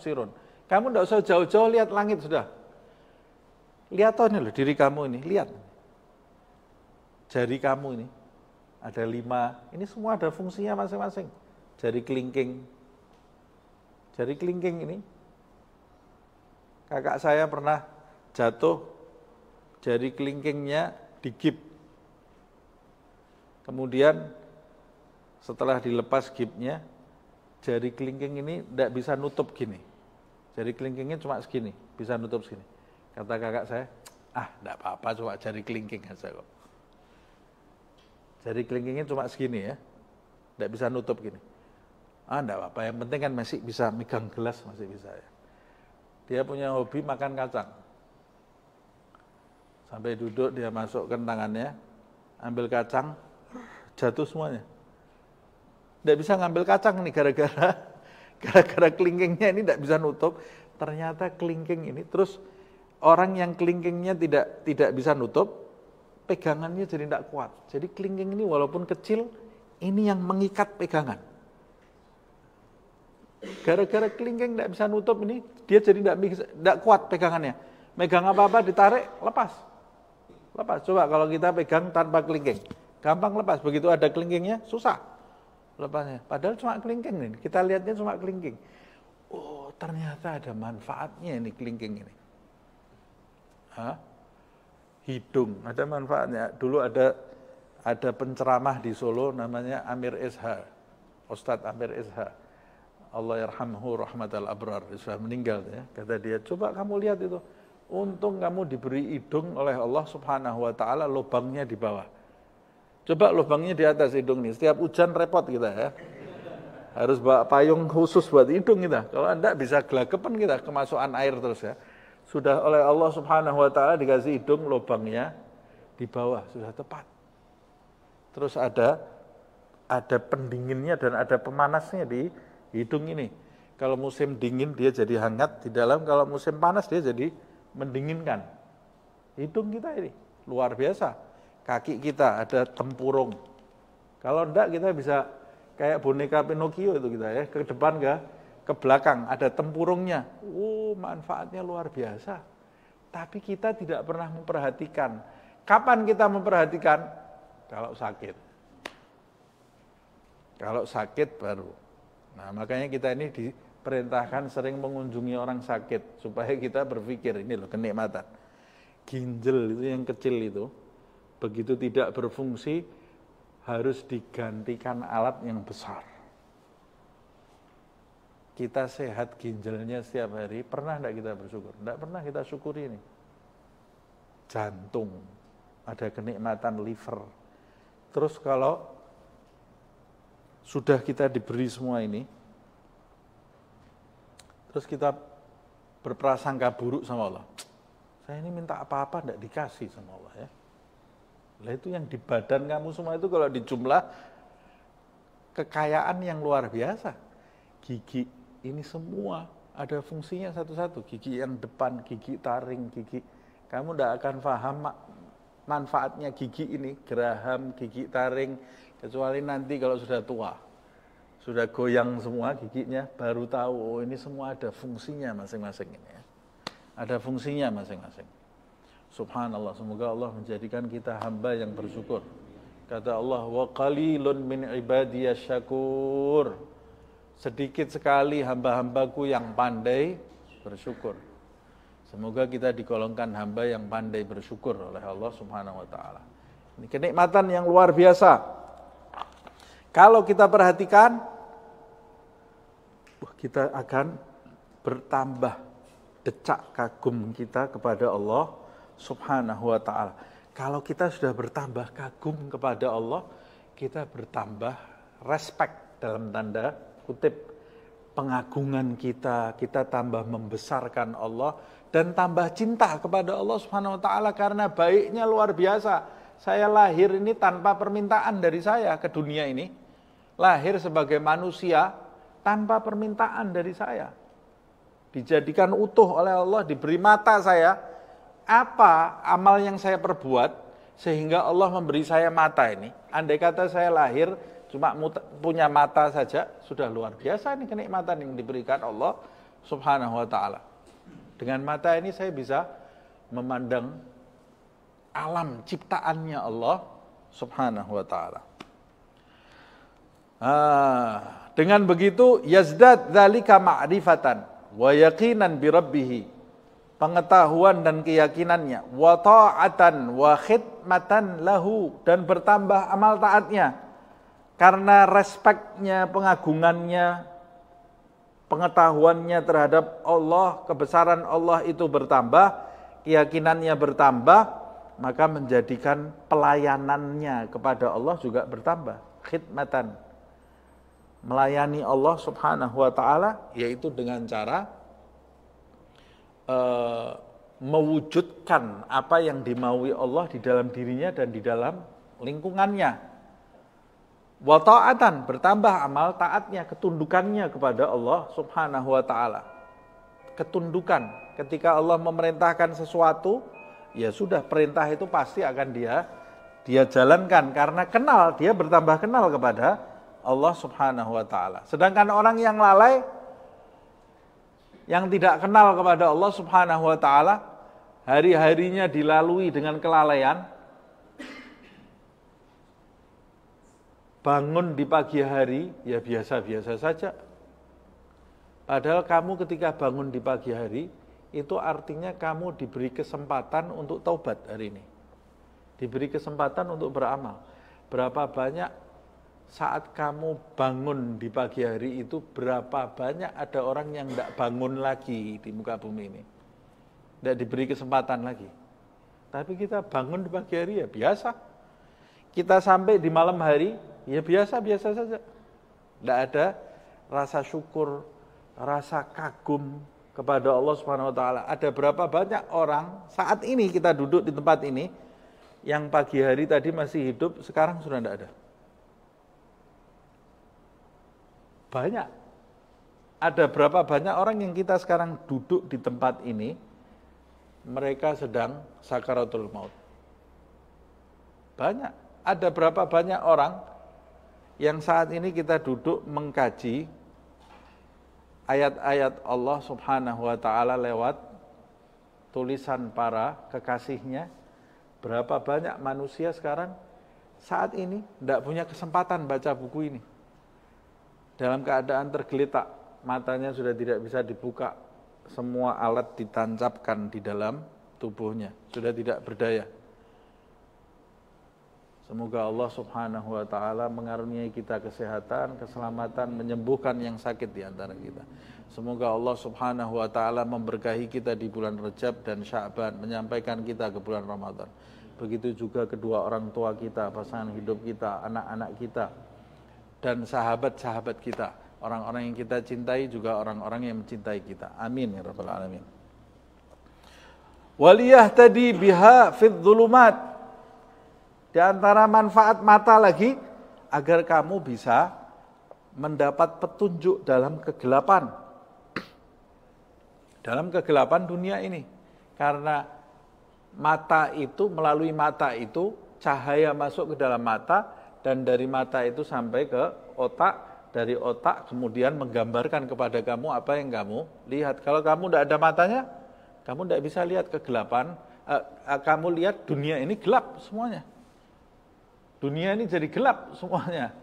sirun Kamu tidak usah jauh-jauh lihat langit sudah. Lihat toh ini loh diri kamu ini, lihat. Jari kamu ini, ada lima. Ini semua ada fungsinya masing-masing. Jari kelingking. Jari kelingking ini kakak saya pernah jatuh jari kelingkingnya digip. Kemudian setelah dilepas gipnya, jari kelingking ini tidak bisa nutup gini. Jari kelingkingnya cuma segini, bisa nutup segini. Kata kakak saya, ah tidak apa-apa cuma jari kelingking aja kok. Jari kelingkingnya cuma segini ya, tidak bisa nutup gini. Ah tidak apa-apa, yang penting kan masih bisa megang gelas, masih bisa ya dia punya hobi makan kacang. Sampai duduk dia masukkan tangannya, ambil kacang, jatuh semuanya. Tidak bisa ngambil kacang nih gara-gara gara-gara kelingkingnya ini tidak bisa nutup. Ternyata kelingking ini terus orang yang kelingkingnya tidak tidak bisa nutup, pegangannya jadi tidak kuat. Jadi kelingking ini walaupun kecil, ini yang mengikat pegangan. Gara-gara kelingking tidak bisa nutup ini, dia jadi tidak kuat pegangannya. Megang apa-apa ditarik, lepas. Lepas. Coba kalau kita pegang tanpa kelingking. Gampang lepas. Begitu ada kelingkingnya, susah. Lepasnya. Padahal cuma kelingking ini Kita lihatnya cuma kelingking. Oh, ternyata ada manfaatnya ini kelingking ini. Hah? Hidung, ada manfaatnya. Dulu ada ada penceramah di Solo namanya Amir SH. Ustadz Amir SH Allah yarhamhu rahmatal abrar sudah meninggal ya kata dia coba kamu lihat itu untung kamu diberi hidung oleh Allah subhanahu wa taala lubangnya di bawah coba lubangnya di atas hidung nih setiap hujan repot kita ya harus bawa payung khusus buat hidung kita kalau anda bisa gelagapan kita kemasukan air terus ya sudah oleh Allah subhanahu wa taala dikasih hidung lubangnya di bawah sudah tepat terus ada ada pendinginnya dan ada pemanasnya di Hidung ini. Kalau musim dingin dia jadi hangat di dalam, kalau musim panas dia jadi mendinginkan. Hidung kita ini luar biasa. Kaki kita ada tempurung. Kalau enggak kita bisa kayak boneka Pinocchio itu kita ya, ke depan ke ke belakang ada tempurungnya. Uh, manfaatnya luar biasa. Tapi kita tidak pernah memperhatikan. Kapan kita memperhatikan? Kalau sakit. Kalau sakit baru. Nah, makanya kita ini diperintahkan sering mengunjungi orang sakit supaya kita berpikir ini loh kenikmatan. Ginjal itu yang kecil itu begitu tidak berfungsi harus digantikan alat yang besar. Kita sehat ginjalnya setiap hari, pernah tidak kita bersyukur? Tidak pernah kita syukuri ini. Jantung, ada kenikmatan liver. Terus kalau sudah kita diberi semua ini, terus kita berprasangka buruk sama Allah. Saya ini minta apa-apa tidak dikasih sama Allah ya. Lah itu yang di badan kamu semua itu kalau dijumlah kekayaan yang luar biasa. Gigi ini semua ada fungsinya satu-satu. Gigi yang depan, gigi taring, gigi. Kamu tidak akan paham manfaatnya gigi ini, geraham, gigi taring, Kecuali nanti kalau sudah tua, sudah goyang semua giginya, baru tahu oh ini semua ada fungsinya masing-masing ini ya. Ada fungsinya masing-masing. Subhanallah, semoga Allah menjadikan kita hamba yang bersyukur. Kata Allah, wa qalilun min ibadiyas syakur. Sedikit sekali hamba-hambaku yang pandai bersyukur. Semoga kita digolongkan hamba yang pandai bersyukur oleh Allah Subhanahu wa taala. Ini kenikmatan yang luar biasa. Kalau kita perhatikan, kita akan bertambah decak kagum kita kepada Allah Subhanahu wa taala. Kalau kita sudah bertambah kagum kepada Allah, kita bertambah respect dalam tanda kutip pengagungan kita, kita tambah membesarkan Allah dan tambah cinta kepada Allah Subhanahu wa taala karena baiknya luar biasa saya lahir ini tanpa permintaan dari saya ke dunia ini. Lahir sebagai manusia tanpa permintaan dari saya. Dijadikan utuh oleh Allah, diberi mata saya. Apa amal yang saya perbuat sehingga Allah memberi saya mata ini? Andai kata saya lahir cuma punya mata saja sudah luar biasa ini kenikmatan yang diberikan Allah Subhanahu wa taala. Dengan mata ini saya bisa memandang alam ciptaannya Allah Subhanahu wa taala. Ah, dengan begitu yazdad dzalika ma'rifatan wa yaqinan bi Pengetahuan dan keyakinannya, wa ta'atan wa khidmatan lahu dan bertambah amal taatnya. Karena respeknya, pengagungannya, pengetahuannya terhadap Allah, kebesaran Allah itu bertambah, keyakinannya bertambah, maka menjadikan pelayanannya kepada Allah juga bertambah khidmatan melayani Allah Subhanahu wa taala yaitu dengan cara uh, mewujudkan apa yang dimaui Allah di dalam dirinya dan di dalam lingkungannya wa ta'atan bertambah amal taatnya ketundukannya kepada Allah Subhanahu wa taala ketundukan ketika Allah memerintahkan sesuatu ya sudah perintah itu pasti akan dia dia jalankan karena kenal dia bertambah kenal kepada Allah Subhanahu wa taala. Sedangkan orang yang lalai yang tidak kenal kepada Allah Subhanahu wa taala, hari-harinya dilalui dengan kelalaian. Bangun di pagi hari ya biasa-biasa saja. Padahal kamu ketika bangun di pagi hari itu artinya kamu diberi kesempatan untuk taubat hari ini. Diberi kesempatan untuk beramal. Berapa banyak saat kamu bangun di pagi hari itu, berapa banyak ada orang yang tidak bangun lagi di muka bumi ini. Tidak diberi kesempatan lagi. Tapi kita bangun di pagi hari ya biasa. Kita sampai di malam hari ya biasa-biasa saja. Tidak ada rasa syukur, rasa kagum, kepada Allah Subhanahu wa taala. Ada berapa banyak orang saat ini kita duduk di tempat ini yang pagi hari tadi masih hidup, sekarang sudah tidak ada. Banyak. Ada berapa banyak orang yang kita sekarang duduk di tempat ini mereka sedang sakaratul maut. Banyak. Ada berapa banyak orang yang saat ini kita duduk mengkaji ayat-ayat Allah Subhanahu wa taala lewat tulisan para kekasihnya. Berapa banyak manusia sekarang saat ini tidak punya kesempatan baca buku ini. Dalam keadaan tergeletak, matanya sudah tidak bisa dibuka, semua alat ditancapkan di dalam tubuhnya, sudah tidak berdaya. Semoga Allah Subhanahu wa taala mengaruniai kita kesehatan, keselamatan, menyembuhkan yang sakit di antara kita. Semoga Allah Subhanahu wa taala memberkahi kita di bulan Rejab dan Sya'ban, menyampaikan kita ke bulan Ramadan. Begitu juga kedua orang tua kita, pasangan hidup kita, anak-anak kita dan sahabat-sahabat kita, orang-orang yang kita cintai juga orang-orang yang mencintai kita. Amin ya rabbal alamin. tadi biha fid di antara manfaat mata lagi, agar kamu bisa mendapat petunjuk dalam kegelapan. Dalam kegelapan dunia ini. Karena mata itu, melalui mata itu, cahaya masuk ke dalam mata, dan dari mata itu sampai ke otak, dari otak kemudian menggambarkan kepada kamu apa yang kamu lihat. Kalau kamu tidak ada matanya, kamu tidak bisa lihat kegelapan. Eh, eh, kamu lihat dunia ini gelap semuanya. Dunia ini jadi gelap semuanya.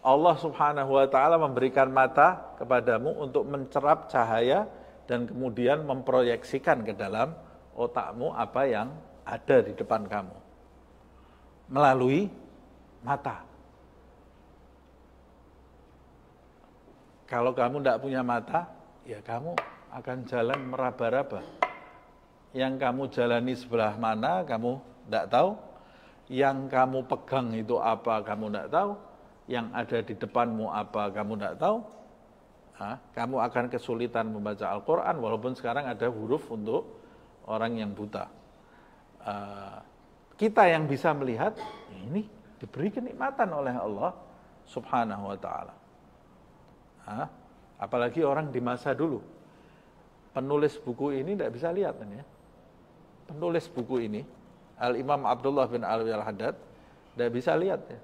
Allah Subhanahu wa taala memberikan mata kepadamu untuk mencerap cahaya dan kemudian memproyeksikan ke dalam otakmu apa yang ada di depan kamu. Melalui mata. Kalau kamu tidak punya mata, ya kamu akan jalan meraba-raba. Yang kamu jalani sebelah mana, kamu tidak tahu, yang kamu pegang itu apa kamu tidak tahu, yang ada di depanmu apa kamu tidak tahu, nah, kamu akan kesulitan membaca Al-Quran walaupun sekarang ada huruf untuk orang yang buta. Eh, kita yang bisa melihat ini diberi kenikmatan oleh Allah Subhanahu wa taala. Apalagi orang di masa dulu. Penulis buku ini tidak bisa lihat kan ya? Penulis buku ini Al-Imam Abdullah bin Alwi Al-Haddad, dia bisa lihat ya.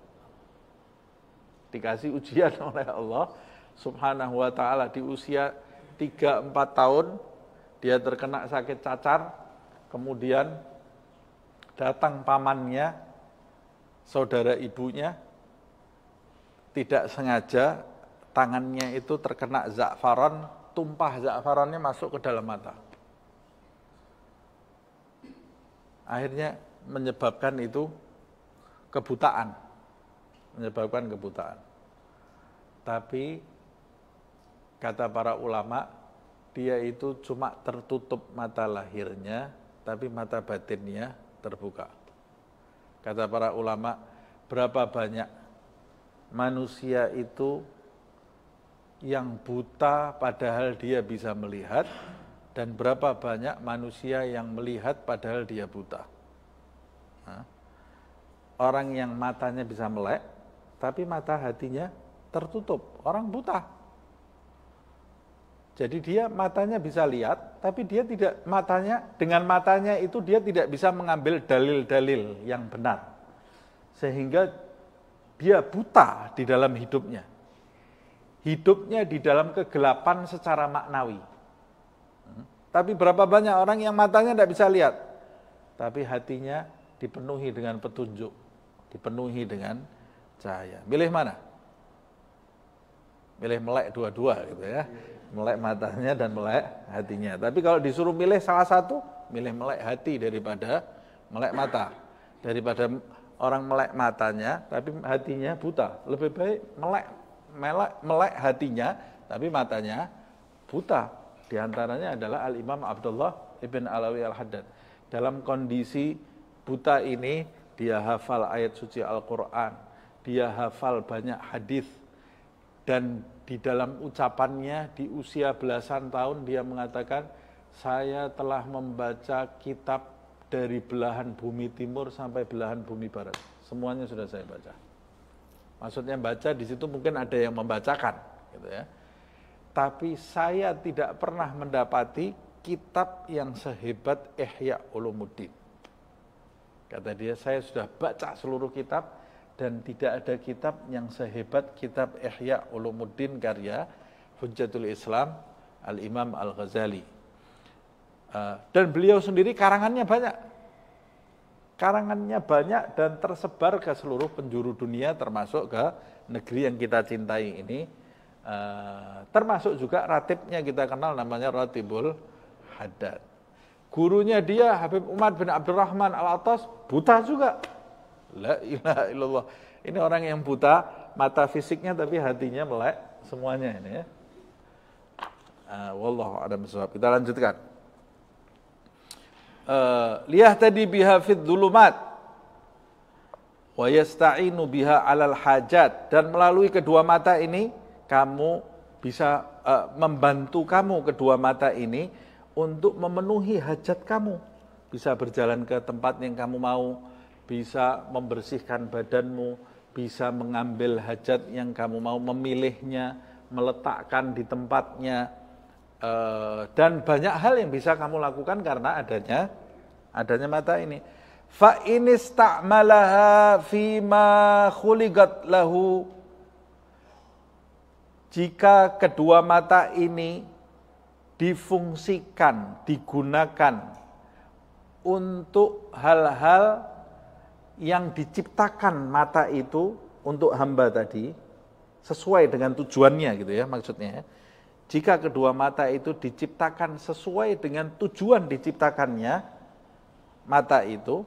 Dikasih ujian oleh Allah subhanahu wa ta'ala di usia 3-4 tahun, dia terkena sakit cacar, kemudian datang pamannya, saudara ibunya, tidak sengaja tangannya itu terkena zakfaron, tumpah zakfaronnya masuk ke dalam mata. Akhirnya menyebabkan itu kebutaan. Menyebabkan kebutaan. Tapi kata para ulama, dia itu cuma tertutup mata lahirnya, tapi mata batinnya terbuka. Kata para ulama, berapa banyak manusia itu yang buta padahal dia bisa melihat dan berapa banyak manusia yang melihat padahal dia buta. Orang yang matanya bisa melek, tapi mata hatinya tertutup. Orang buta. Jadi dia matanya bisa lihat, tapi dia tidak matanya dengan matanya itu dia tidak bisa mengambil dalil-dalil yang benar. Sehingga dia buta di dalam hidupnya. Hidupnya di dalam kegelapan secara maknawi. Hmm? Tapi berapa banyak orang yang matanya tidak bisa lihat, tapi hatinya dipenuhi dengan petunjuk, dipenuhi dengan cahaya. Milih mana? Milih melek dua-dua gitu ya. Melek matanya dan melek hatinya. Tapi kalau disuruh milih salah satu, milih melek hati daripada melek mata. Daripada orang melek matanya tapi hatinya buta. Lebih baik melek melek melek hatinya tapi matanya buta. Di antaranya adalah Al Imam Abdullah ibn Alawi Al Haddad dalam kondisi buta ini dia hafal ayat suci Al-Quran, dia hafal banyak hadis dan di dalam ucapannya di usia belasan tahun dia mengatakan saya telah membaca kitab dari belahan bumi timur sampai belahan bumi barat. Semuanya sudah saya baca. Maksudnya baca di situ mungkin ada yang membacakan, gitu ya. Tapi saya tidak pernah mendapati kitab yang sehebat Ihya Ulumuddin Kata dia, saya sudah baca seluruh kitab dan tidak ada kitab yang sehebat kitab Ihya Ulumuddin karya Hujjatul Islam Al-Imam Al-Ghazali. Ah, dan beliau sendiri karangannya banyak. Karangannya banyak dan tersebar ke seluruh penjuru dunia termasuk ke negeri yang kita cintai ini. Ah, termasuk juga ratibnya kita kenal namanya Ratibul Haddad gurunya dia Habib Umar bin Abdurrahman Al-Atas buta juga. La ilaha illallah. Ini orang yang buta, mata fisiknya tapi hatinya melek semuanya ini ya. Uh, wallahu a'lam bishawab. Kita lanjutkan. Ah, lihat tadi biha fid mat wa yasta'inu biha alal hajat dan melalui kedua mata ini kamu bisa uh, membantu kamu kedua mata ini untuk memenuhi hajat kamu. Bisa berjalan ke tempat yang kamu mau, bisa membersihkan badanmu, bisa mengambil hajat yang kamu mau, memilihnya, meletakkan di tempatnya, eh, dan banyak hal yang bisa kamu lakukan karena adanya adanya mata ini. Fa malah fima khuligat lahu. Jika kedua mata ini difungsikan, digunakan untuk hal-hal yang diciptakan mata itu untuk hamba tadi sesuai dengan tujuannya gitu ya maksudnya. Jika kedua mata itu diciptakan sesuai dengan tujuan diciptakannya mata itu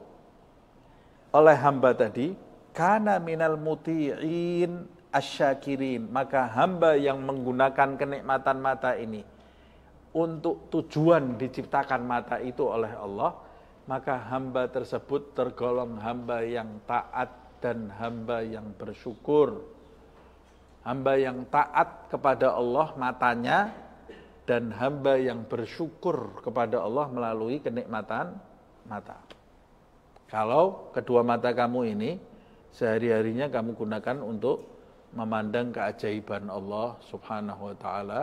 oleh hamba tadi karena minal muti'in asyakirin maka hamba yang menggunakan kenikmatan mata ini untuk tujuan diciptakan mata itu oleh Allah, maka hamba tersebut tergolong hamba yang taat dan hamba yang bersyukur. Hamba yang taat kepada Allah matanya dan hamba yang bersyukur kepada Allah melalui kenikmatan mata. Kalau kedua mata kamu ini sehari-harinya kamu gunakan untuk memandang keajaiban Allah Subhanahu wa taala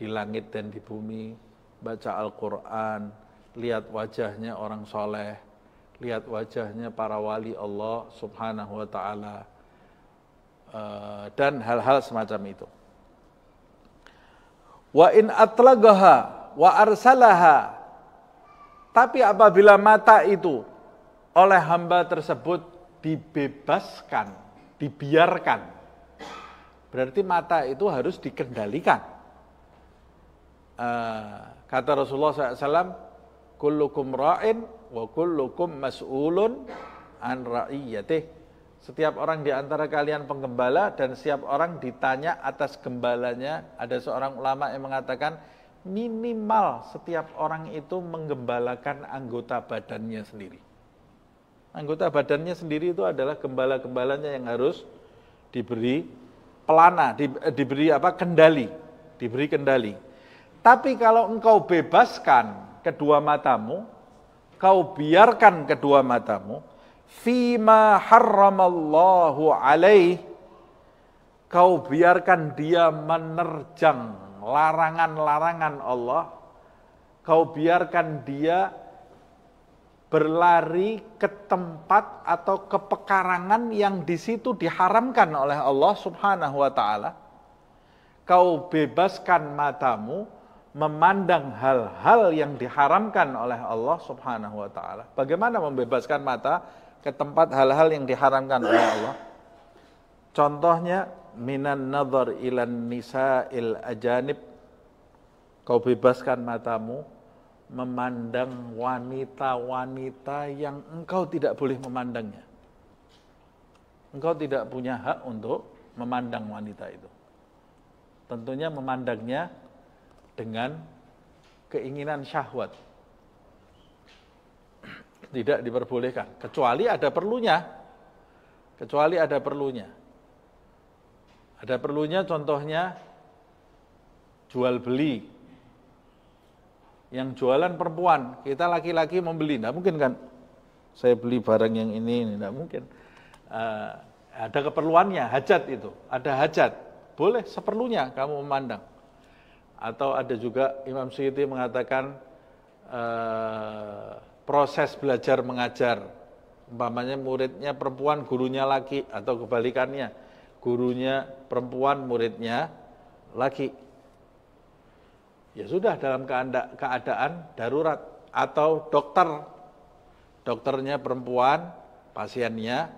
di langit dan di bumi, baca Al-Quran, lihat wajahnya orang soleh, lihat wajahnya para wali Allah subhanahu wa ta'ala, eh, dan hal-hal semacam itu. Wa in atlagaha wa arsalaha. Tapi apabila mata itu oleh hamba tersebut dibebaskan, dibiarkan. Berarti mata itu harus dikendalikan. Eh, kata Rasulullah SAW, kullukum ra'in wa kullukum mas'ulun an ra'iyatih. Setiap orang di antara kalian penggembala dan setiap orang ditanya atas gembalanya. Ada seorang ulama yang mengatakan minimal setiap orang itu menggembalakan anggota badannya sendiri. Anggota badannya sendiri itu adalah gembala-gembalanya yang harus diberi pelana, di, eh, diberi apa kendali, diberi kendali. Tapi kalau engkau bebaskan kedua matamu, kau biarkan kedua matamu, fima harramallahu alaih, kau biarkan dia menerjang larangan-larangan Allah, kau biarkan dia berlari ke tempat atau ke pekarangan yang di situ diharamkan oleh Allah Subhanahu wa taala. Kau bebaskan matamu memandang hal-hal yang diharamkan oleh Allah Subhanahu wa taala. Bagaimana membebaskan mata ke tempat hal-hal yang diharamkan oleh Allah? Contohnya minan nazar ilan nisa'il ajanib. Kau bebaskan matamu memandang wanita-wanita yang engkau tidak boleh memandangnya. Engkau tidak punya hak untuk memandang wanita itu. Tentunya memandangnya dengan keinginan syahwat. Tidak diperbolehkan, kecuali ada perlunya. Kecuali ada perlunya. Ada perlunya contohnya jual beli. Yang jualan perempuan, kita laki-laki membeli, tidak mungkin kan? Saya beli barang yang ini, tidak mungkin. Uh, ada keperluannya, hajat itu, ada hajat. Boleh seperlunya kamu memandang. Atau ada juga Imam Suyuti mengatakan uh, proses belajar mengajar. Umpamanya muridnya perempuan, gurunya laki atau kebalikannya. Gurunya perempuan, muridnya laki. Ya sudah dalam keanda, keadaan darurat atau dokter. Dokternya perempuan, pasiennya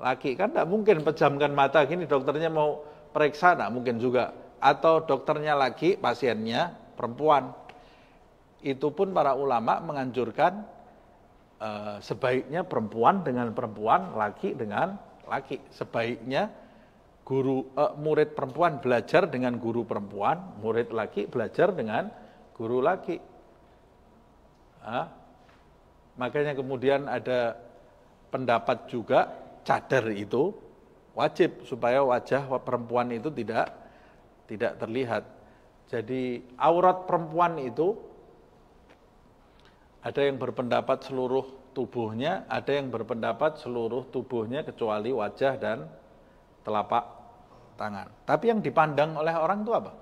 laki. Kan tidak mungkin pejamkan mata gini dokternya mau periksa, tidak mungkin juga atau dokternya lagi pasiennya perempuan. Itu pun para ulama menganjurkan e, sebaiknya perempuan dengan perempuan, laki dengan laki. Sebaiknya guru e, murid perempuan belajar dengan guru perempuan, murid laki belajar dengan guru laki. Hah? Makanya kemudian ada pendapat juga cadar itu wajib supaya wajah perempuan itu tidak tidak terlihat. Jadi aurat perempuan itu ada yang berpendapat seluruh tubuhnya, ada yang berpendapat seluruh tubuhnya kecuali wajah dan telapak tangan. Tapi yang dipandang oleh orang itu apa?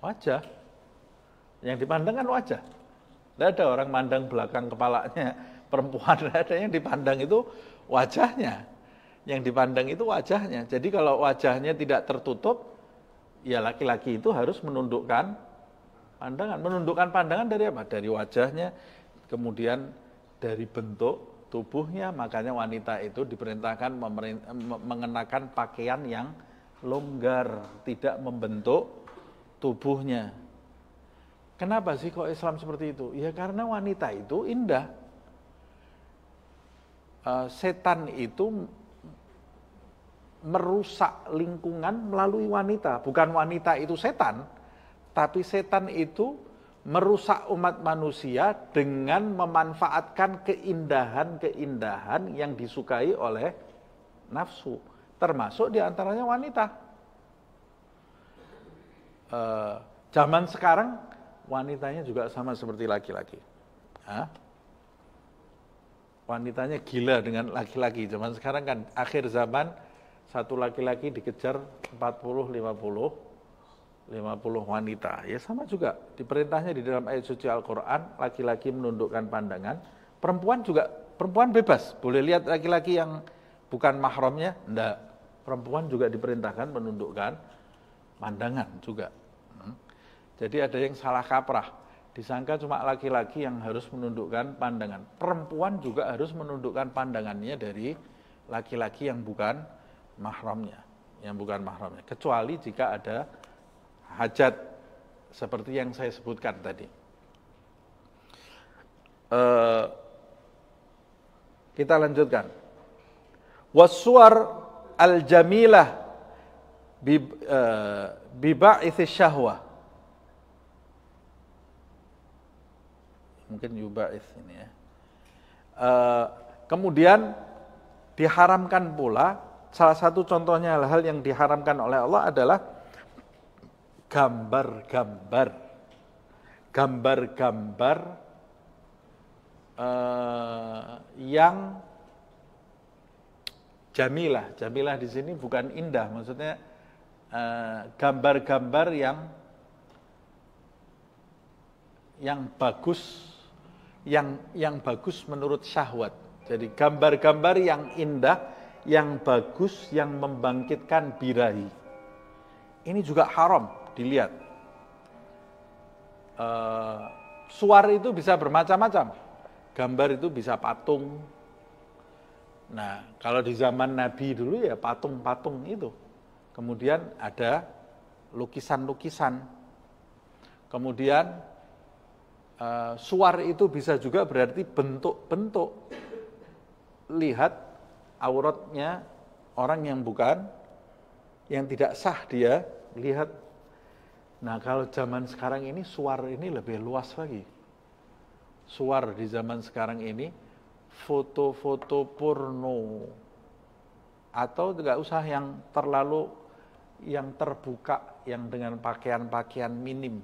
Wajah. Yang dipandang kan wajah. Tidak ada orang mandang belakang kepalanya perempuan, ada yang dipandang itu wajahnya. Yang dipandang itu wajahnya. Jadi kalau wajahnya tidak tertutup, ya laki-laki itu harus menundukkan pandangan. Menundukkan pandangan dari apa? Dari wajahnya, kemudian dari bentuk tubuhnya. Makanya wanita itu diperintahkan mengenakan pakaian yang longgar, tidak membentuk tubuhnya. Kenapa sih kok Islam seperti itu? Ya karena wanita itu indah. Eh, setan itu merusak lingkungan melalui wanita. Bukan wanita itu setan, tapi setan itu merusak umat manusia dengan memanfaatkan keindahan-keindahan yang disukai oleh nafsu, termasuk diantaranya wanita. E, zaman sekarang wanitanya juga sama seperti laki-laki. Wanitanya gila dengan laki-laki. Zaman sekarang kan akhir zaman satu laki-laki dikejar 40 50 50 wanita. Ya sama juga diperintahnya di dalam ayat suci Al-Qur'an laki-laki menundukkan pandangan, perempuan juga perempuan bebas, boleh lihat laki-laki yang bukan mahramnya enggak. Perempuan juga diperintahkan menundukkan pandangan juga. Hmm. Jadi ada yang salah kaprah disangka cuma laki-laki yang harus menundukkan pandangan. Perempuan juga harus menundukkan pandangannya dari laki-laki yang bukan mahramnya, yang bukan mahramnya. Kecuali jika ada hajat seperti yang saya sebutkan tadi. Uh, kita lanjutkan. Wasuar al-jamilah isi eh, syahwa Mungkin yuba'ith ini ya. Uh, kemudian diharamkan pula salah satu contohnya hal-hal yang diharamkan oleh Allah adalah gambar-gambar, gambar-gambar uh, eh, yang jamilah. Jamilah di sini bukan indah, maksudnya eh, gambar-gambar uh, yang yang bagus, yang yang bagus menurut syahwat. Jadi gambar-gambar yang indah yang bagus yang membangkitkan birahi. Ini juga haram dilihat. Uh, suar itu bisa bermacam-macam. Gambar itu bisa patung. Nah, kalau di zaman Nabi dulu ya patung-patung itu. Kemudian ada lukisan-lukisan. Kemudian uh, suar itu bisa juga berarti bentuk-bentuk. Lihat auratnya orang yang bukan, yang tidak sah dia, lihat. Nah kalau zaman sekarang ini suar ini lebih luas lagi. Suar di zaman sekarang ini foto-foto porno atau tidak usah yang terlalu yang terbuka yang dengan pakaian-pakaian minim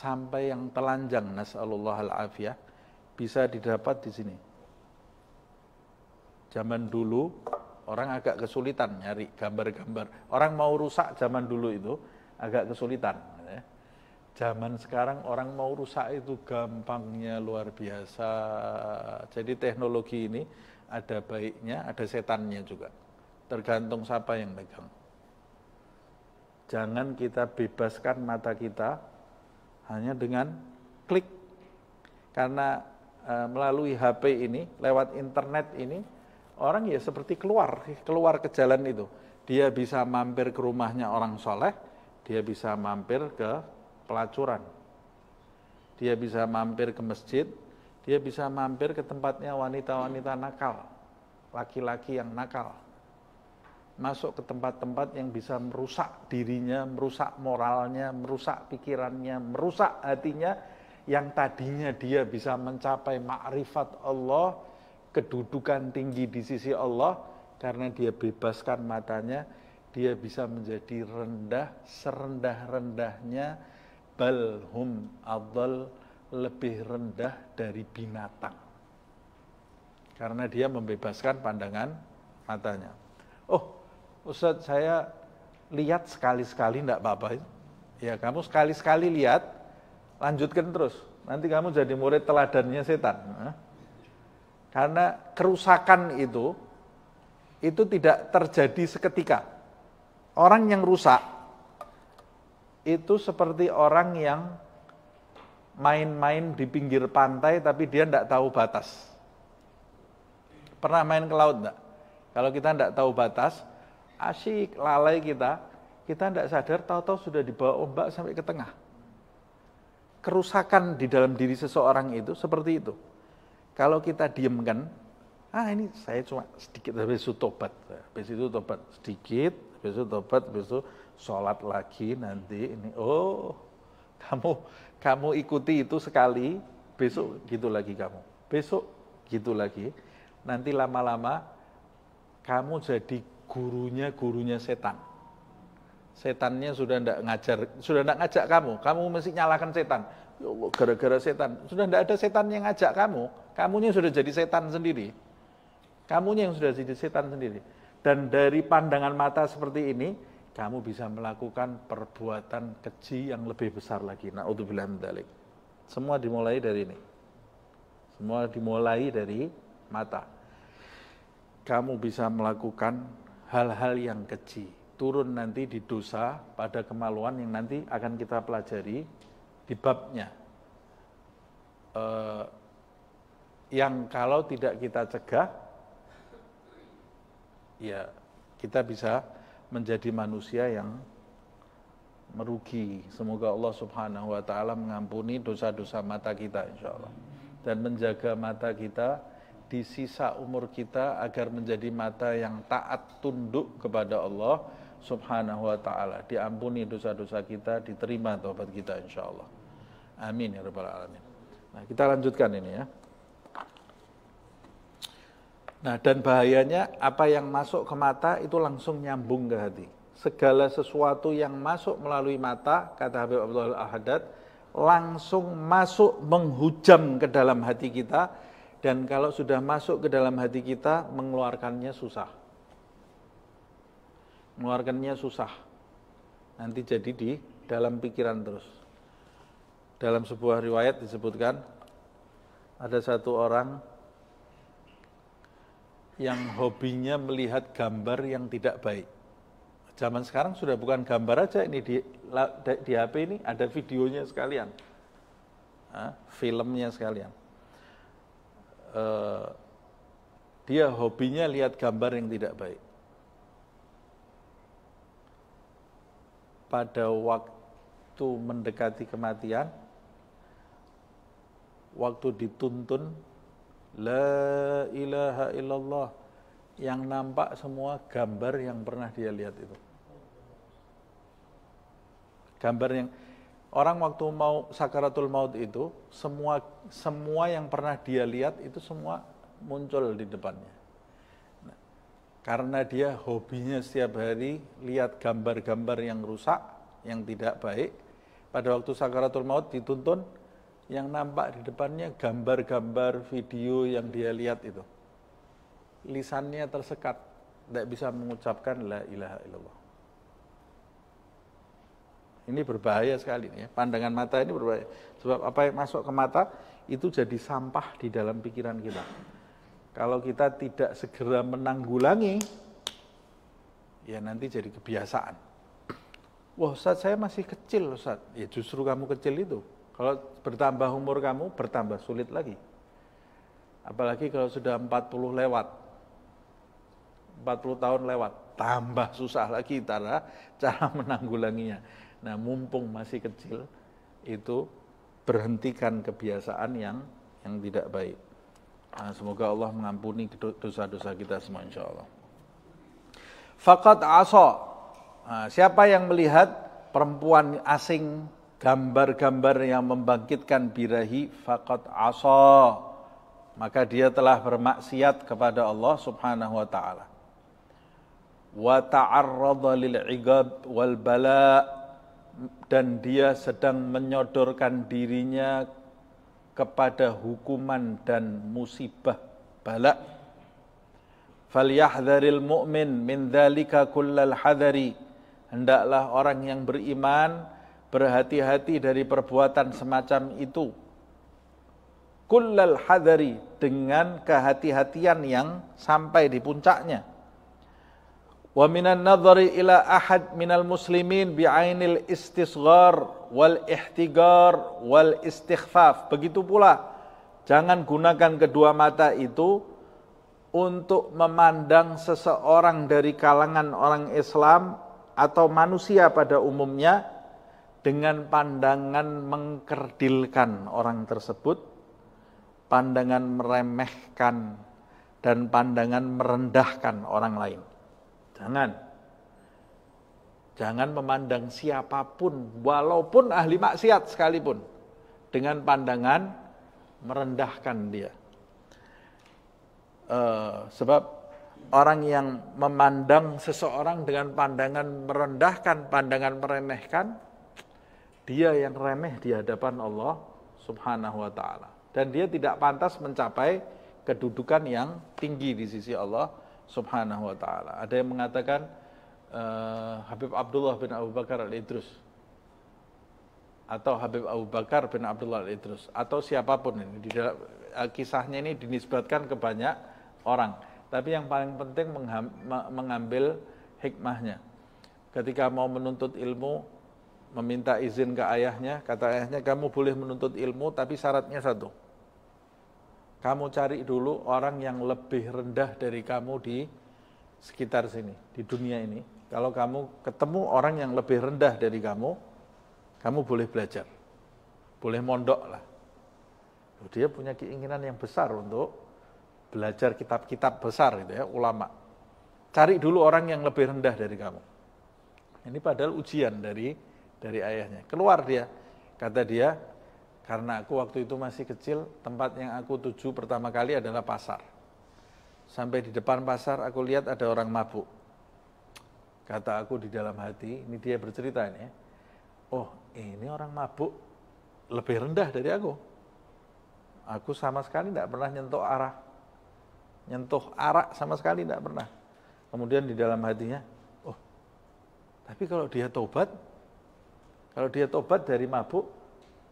sampai yang telanjang nasallahu alaihi bisa didapat di sini. Zaman dulu orang agak kesulitan nyari gambar-gambar. Orang mau rusak zaman dulu itu agak kesulitan. Ya. Zaman sekarang orang mau rusak itu gampangnya luar biasa. Jadi teknologi ini ada baiknya, ada setannya juga. Tergantung siapa yang megang. Jangan kita bebaskan mata kita hanya dengan klik. Karena eh, melalui HP ini, lewat internet ini, orang ya seperti keluar, keluar ke jalan itu. Dia bisa mampir ke rumahnya orang soleh, dia bisa mampir ke pelacuran. Dia bisa mampir ke masjid, dia bisa mampir ke tempatnya wanita-wanita nakal, laki-laki yang nakal. Masuk ke tempat-tempat yang bisa merusak dirinya, merusak moralnya, merusak pikirannya, merusak hatinya, yang tadinya dia bisa mencapai makrifat Allah, kedudukan tinggi di sisi Allah karena dia bebaskan matanya, dia bisa menjadi rendah serendah-rendahnya balhum abal lebih rendah dari binatang. Karena dia membebaskan pandangan matanya. Oh, Ustaz saya lihat sekali-sekali tidak apa-apa. Ya kamu sekali-sekali lihat, lanjutkan terus. Nanti kamu jadi murid teladannya setan. Nah. Karena kerusakan itu, itu tidak terjadi seketika. Orang yang rusak, itu seperti orang yang main-main di pinggir pantai tapi dia tidak tahu batas. Pernah main ke laut enggak? Kalau kita tidak tahu batas, asyik lalai kita, kita tidak sadar tahu-tahu sudah dibawa ombak sampai ke tengah. Kerusakan di dalam diri seseorang itu seperti itu. Kalau kita diemkan, ah ini saya cuma sedikit habis itu tobat, habis itu tobat sedikit, habis itu tobat, habis itu sholat lagi nanti ini, oh kamu kamu ikuti itu sekali, besok gitu lagi kamu, besok gitu lagi, nanti lama-lama kamu jadi gurunya gurunya setan setannya sudah tidak ngajar, sudah tidak ngajak kamu, kamu mesti nyalakan setan. Ya Allah, gara-gara setan. Sudah tidak ada setan yang ngajak kamu. Kamunya sudah jadi setan sendiri. Kamunya yang sudah jadi setan sendiri. Dan dari pandangan mata seperti ini, kamu bisa melakukan perbuatan keji yang lebih besar lagi. Na'udzubillah Semua dimulai dari ini. Semua dimulai dari mata. Kamu bisa melakukan hal-hal yang keji. Turun nanti di dosa pada kemaluan yang nanti akan kita pelajari di babnya. Eh, yang kalau tidak kita cegah, ya kita bisa menjadi manusia yang merugi. Semoga Allah Subhanahu wa taala mengampuni dosa-dosa mata kita insya Allah dan menjaga mata kita di sisa umur kita agar menjadi mata yang taat tunduk kepada Allah Subhanahu wa taala. Diampuni dosa-dosa kita, diterima taubat kita insya Allah. Amin ya rabbal alamin. Nah, kita lanjutkan ini ya. Nah, dan bahayanya apa yang masuk ke mata itu langsung nyambung ke hati. Segala sesuatu yang masuk melalui mata, kata Habib Abdul Al-Haddad, langsung masuk menghujam ke dalam hati kita dan kalau sudah masuk ke dalam hati kita mengeluarkannya susah. Mengeluarkannya susah. Nanti jadi di dalam pikiran terus dalam sebuah riwayat disebutkan ada satu orang yang hobinya melihat gambar yang tidak baik. Zaman sekarang sudah bukan gambar aja ini di, di HP ini ada videonya sekalian, nah, filmnya sekalian. Uh, dia hobinya lihat gambar yang tidak baik. Pada waktu mendekati kematian, waktu dituntun la ilaha illallah yang nampak semua gambar yang pernah dia lihat itu. Gambar yang orang waktu mau sakaratul maut itu semua semua yang pernah dia lihat itu semua muncul di depannya. Nah, karena dia hobinya setiap hari lihat gambar-gambar yang rusak, yang tidak baik, pada waktu sakaratul maut dituntun yang nampak di depannya gambar-gambar video yang dia lihat itu. Lisannya tersekat, tidak bisa mengucapkan la ilaha illallah. Ini berbahaya sekali ya. Pandangan mata ini berbahaya. Sebab apa yang masuk ke mata itu jadi sampah di dalam pikiran kita. Kalau kita tidak segera menanggulangi, ya nanti jadi kebiasaan. Wah Ustaz saya masih kecil Ustaz. Ya justru kamu kecil itu. Kalau bertambah umur kamu, bertambah sulit lagi. Apalagi kalau sudah 40 lewat. 40 tahun lewat, tambah susah lagi cara cara menanggulanginya. Nah, mumpung masih kecil itu berhentikan kebiasaan yang yang tidak baik. Nah, semoga Allah mengampuni dosa-dosa kita semua insya Allah. Fakat aso. Nah, siapa yang melihat perempuan asing gambar-gambar yang membangkitkan birahi fakat asa maka dia telah bermaksiat kepada Allah Subhanahu wa taala wa ta'arrada lil wal bala dan dia sedang menyodorkan dirinya kepada hukuman dan musibah bala falyahdharil mu'min min dzalika kullal hadari hendaklah orang yang beriman berhati-hati dari perbuatan semacam itu. Kullal hadari dengan kehati-hatian yang sampai di puncaknya. Wa minan nadhari ila ahad minal muslimin bi'ainil istisgar wal ihtigar wal istighfaf. Begitu pula, jangan gunakan kedua mata itu untuk memandang seseorang dari kalangan orang Islam atau manusia pada umumnya dengan pandangan mengkerdilkan orang tersebut, pandangan meremehkan, dan pandangan merendahkan orang lain. Jangan. Jangan memandang siapapun, walaupun ahli maksiat sekalipun, dengan pandangan merendahkan dia. Uh, sebab orang yang memandang seseorang dengan pandangan merendahkan, pandangan meremehkan, dia yang remeh di hadapan Allah Subhanahu wa taala dan dia tidak pantas mencapai kedudukan yang tinggi di sisi Allah Subhanahu wa taala. Ada yang mengatakan uh, Habib Abdullah bin Abu Bakar Al-Idrus atau Habib Abu Bakar bin Abdullah Al-Idrus atau siapapun ini di dalam, eh, kisahnya ini dinisbatkan ke banyak orang. Tapi yang paling penting mengambil hikmahnya. Ketika mau menuntut ilmu, meminta izin ke ayahnya, kata ayahnya kamu boleh menuntut ilmu tapi syaratnya satu. Kamu cari dulu orang yang lebih rendah dari kamu di sekitar sini, di dunia ini. Kalau kamu ketemu orang yang lebih rendah dari kamu, kamu boleh belajar. Boleh mondok lah. Dia punya keinginan yang besar untuk belajar kitab-kitab besar gitu ya, ulama. Cari dulu orang yang lebih rendah dari kamu. Ini padahal ujian dari dari ayahnya. Keluar dia. Kata dia, karena aku waktu itu masih kecil, tempat yang aku tuju pertama kali adalah pasar. Sampai di depan pasar aku lihat ada orang mabuk. Kata aku di dalam hati, ini dia bercerita ini. Ya, oh, ini orang mabuk lebih rendah dari aku. Aku sama sekali tidak pernah nyentuh arah. Nyentuh arah sama sekali tidak pernah. Kemudian di dalam hatinya, oh, tapi kalau dia tobat, kalau dia tobat dari mabuk,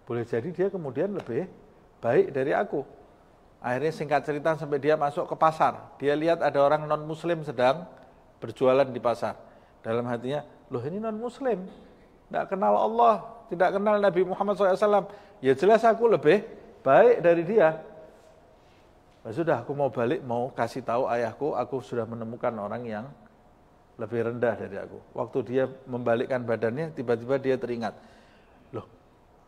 boleh jadi dia kemudian lebih baik dari aku. Akhirnya singkat cerita sampai dia masuk ke pasar. Dia lihat ada orang non-muslim sedang berjualan di pasar. Dalam hatinya, loh ini non-muslim. Tidak kenal Allah, tidak kenal Nabi Muhammad SAW. Ya jelas aku lebih baik dari dia. Nah, sudah aku mau balik, mau kasih tahu ayahku, aku sudah menemukan orang yang lebih rendah dari aku. Waktu dia membalikkan badannya, tiba-tiba dia teringat. Loh,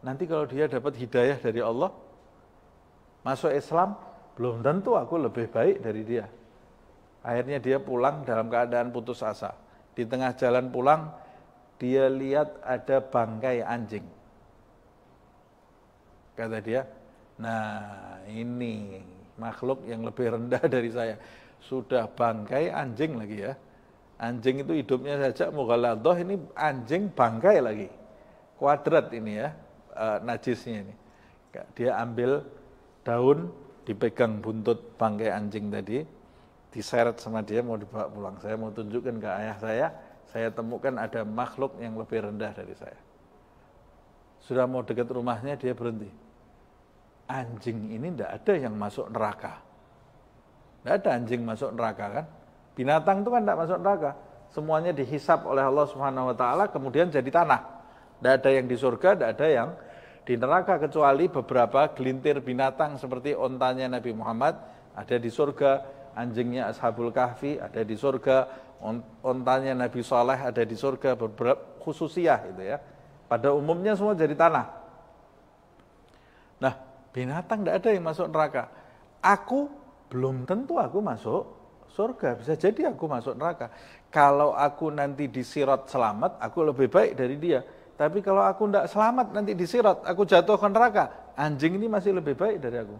nanti kalau dia dapat hidayah dari Allah, masuk Islam, belum tentu aku lebih baik dari dia. Akhirnya dia pulang dalam keadaan putus asa. Di tengah jalan pulang, dia lihat ada bangkai anjing. Kata dia, nah ini makhluk yang lebih rendah dari saya. Sudah bangkai anjing lagi ya. Anjing itu hidupnya saja mughalladhah ini anjing bangkai lagi. Kuadrat ini ya, e, najisnya ini. Dia ambil daun, dipegang buntut bangkai anjing tadi, diseret sama dia mau dibawa pulang. Saya mau tunjukkan ke ayah saya, saya temukan ada makhluk yang lebih rendah dari saya. Sudah mau dekat rumahnya dia berhenti. Anjing ini tidak ada yang masuk neraka. Tidak ada anjing masuk neraka kan? Binatang itu kan tidak masuk neraka. Semuanya dihisap oleh Allah Subhanahu wa taala kemudian jadi tanah. Tidak ada yang di surga, tidak ada yang di neraka kecuali beberapa gelintir binatang seperti ontanya Nabi Muhammad ada di surga, anjingnya Ashabul Kahfi ada di surga, ontanya Nabi Saleh ada di surga beberapa khususiah itu ya. Pada umumnya semua jadi tanah. Nah, binatang tidak ada yang masuk neraka. Aku belum tentu aku masuk surga, bisa jadi aku masuk neraka. Kalau aku nanti disirat selamat, aku lebih baik dari dia. Tapi kalau aku tidak selamat nanti disirat, aku jatuh ke neraka, anjing ini masih lebih baik dari aku.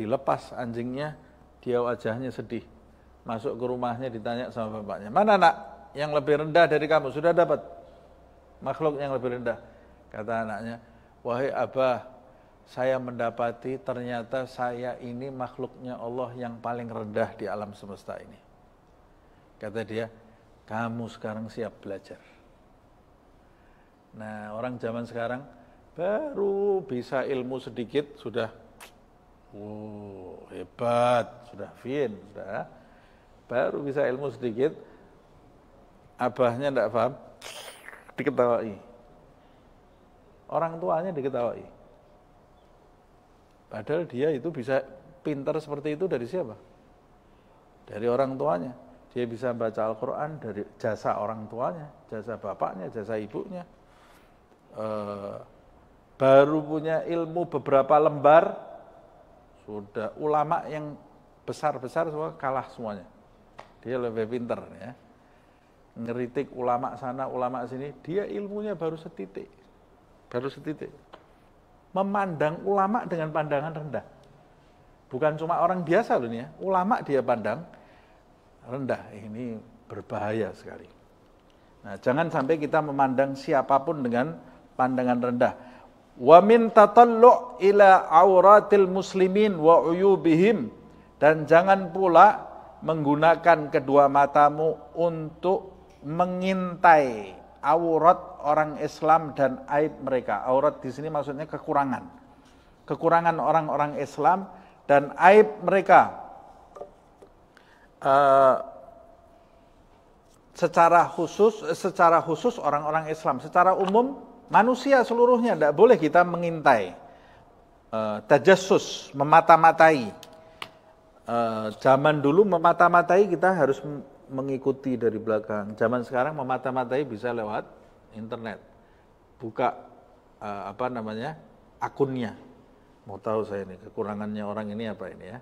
Dilepas anjingnya, dia wajahnya sedih. Masuk ke rumahnya ditanya sama bapaknya, mana anak yang lebih rendah dari kamu? Sudah dapat makhluk yang lebih rendah. Kata anaknya, wahai abah, saya mendapati ternyata saya ini makhluknya Allah yang paling rendah di alam semesta ini. Kata dia, kamu sekarang siap belajar. Nah, orang zaman sekarang baru bisa ilmu sedikit sudah oh, hebat, sudah fin, sudah. Baru bisa ilmu sedikit abahnya tidak paham, diketawai. Orang tuanya diketawai Padahal dia itu bisa pintar seperti itu dari siapa? Dari orang tuanya. Dia bisa baca Al-Quran dari jasa orang tuanya, jasa bapaknya, jasa ibunya. E, baru punya ilmu beberapa lembar, sudah ulama yang besar-besar semua kalah semuanya. Dia lebih pintar ya. Ngeritik ulama sana, ulama sini, dia ilmunya baru setitik. Baru setitik memandang ulama dengan pandangan rendah. Bukan cuma orang biasa loh nih ya, ulama dia pandang rendah. Ini berbahaya sekali. Nah, jangan sampai kita memandang siapapun dengan pandangan rendah. Wa min tatallu' ila auratil muslimin wa uyubihim dan jangan pula menggunakan kedua matamu untuk mengintai aurat orang Islam dan aib mereka. Aurat di sini maksudnya kekurangan. Kekurangan orang-orang Islam dan aib mereka. Uh, secara khusus secara khusus orang-orang Islam secara umum manusia seluruhnya tidak boleh kita mengintai uh, tajassus memata-matai uh, zaman dulu memata-matai kita harus mengikuti dari belakang. Zaman sekarang memata-matai bisa lewat internet. Buka uh, apa namanya? akunnya. Mau tahu saya ini kekurangannya orang ini apa ini ya?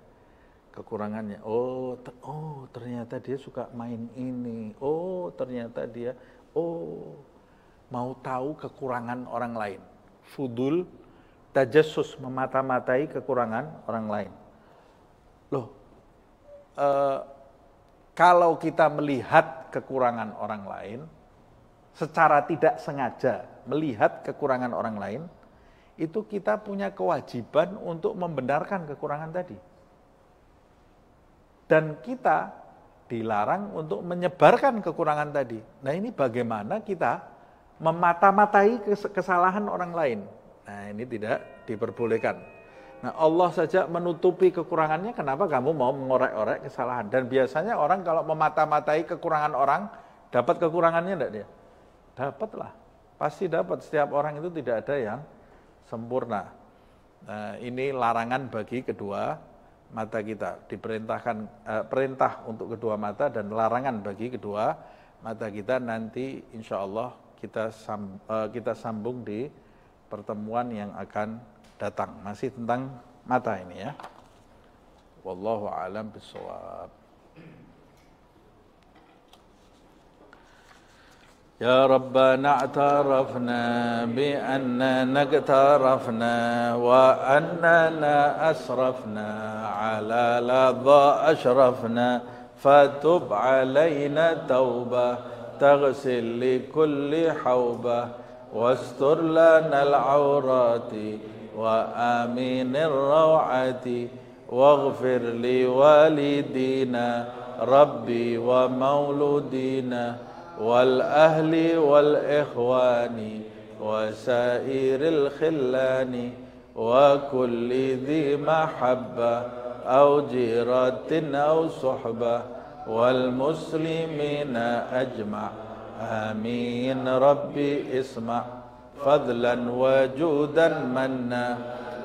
Kekurangannya. Oh, ter oh ternyata dia suka main ini. Oh, ternyata dia oh mau tahu kekurangan orang lain. Fudul tajassus memata-matai kekurangan orang lain. Loh, uh, kalau kita melihat kekurangan orang lain, secara tidak sengaja melihat kekurangan orang lain, itu kita punya kewajiban untuk membenarkan kekurangan tadi. Dan kita dilarang untuk menyebarkan kekurangan tadi. Nah ini bagaimana kita memata-matai kesalahan orang lain. Nah ini tidak diperbolehkan. Nah Allah saja menutupi kekurangannya, kenapa kamu mau mengorek-orek kesalahan? Dan biasanya orang kalau memata-matai kekurangan orang, dapat kekurangannya enggak dia? Dapatlah, pasti dapat. Setiap orang itu tidak ada yang sempurna. Nah, ini larangan bagi kedua mata kita. Diperintahkan eh, perintah untuk kedua mata dan larangan bagi kedua mata kita nanti insya Allah kita sam, eh, kita sambung di pertemuan yang akan datang masih tentang mata ini ya. Wallahu alam bisawab. يا ربنا اعترفنا بأننا اقترفنا وأننا أسرفنا على لظى أشرفنا فتب علينا توبة تغسل لكل حوبة واستر لنا العورات وامين الروعة واغفر لوالدينا ربي ومولودينا والأهل والإخوان وسائر الخلان وكل ذي محبة أو جيرة أو صحبة والمسلمين أجمع آمين ربي اسمع فضلا وجودا منا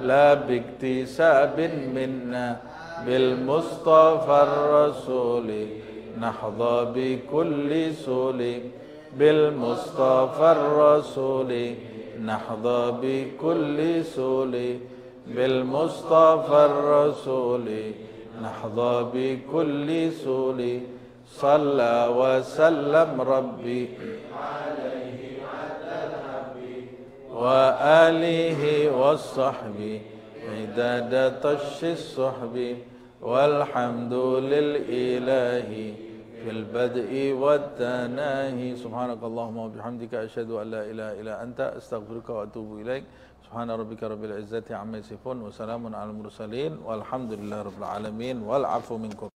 لا باكتساب منا بالمصطفى الرسول نحظى بكل سول بالمصطفى الرسول نحظى بكل سول بالمصطفى الرسول نحظى بكل سول صلى وسلم ربي عليه وآله والصحب عداد طش الصحب والحمد للإله في البدء والتناهي سبحانك اللهم وبحمدك أشهد أن لا إله إلا أنت أستغفرك وأتوب إليك سبحان ربك رب العزة عما يصفون وسلام على المرسلين والحمد لله رب العالمين والعفو منكم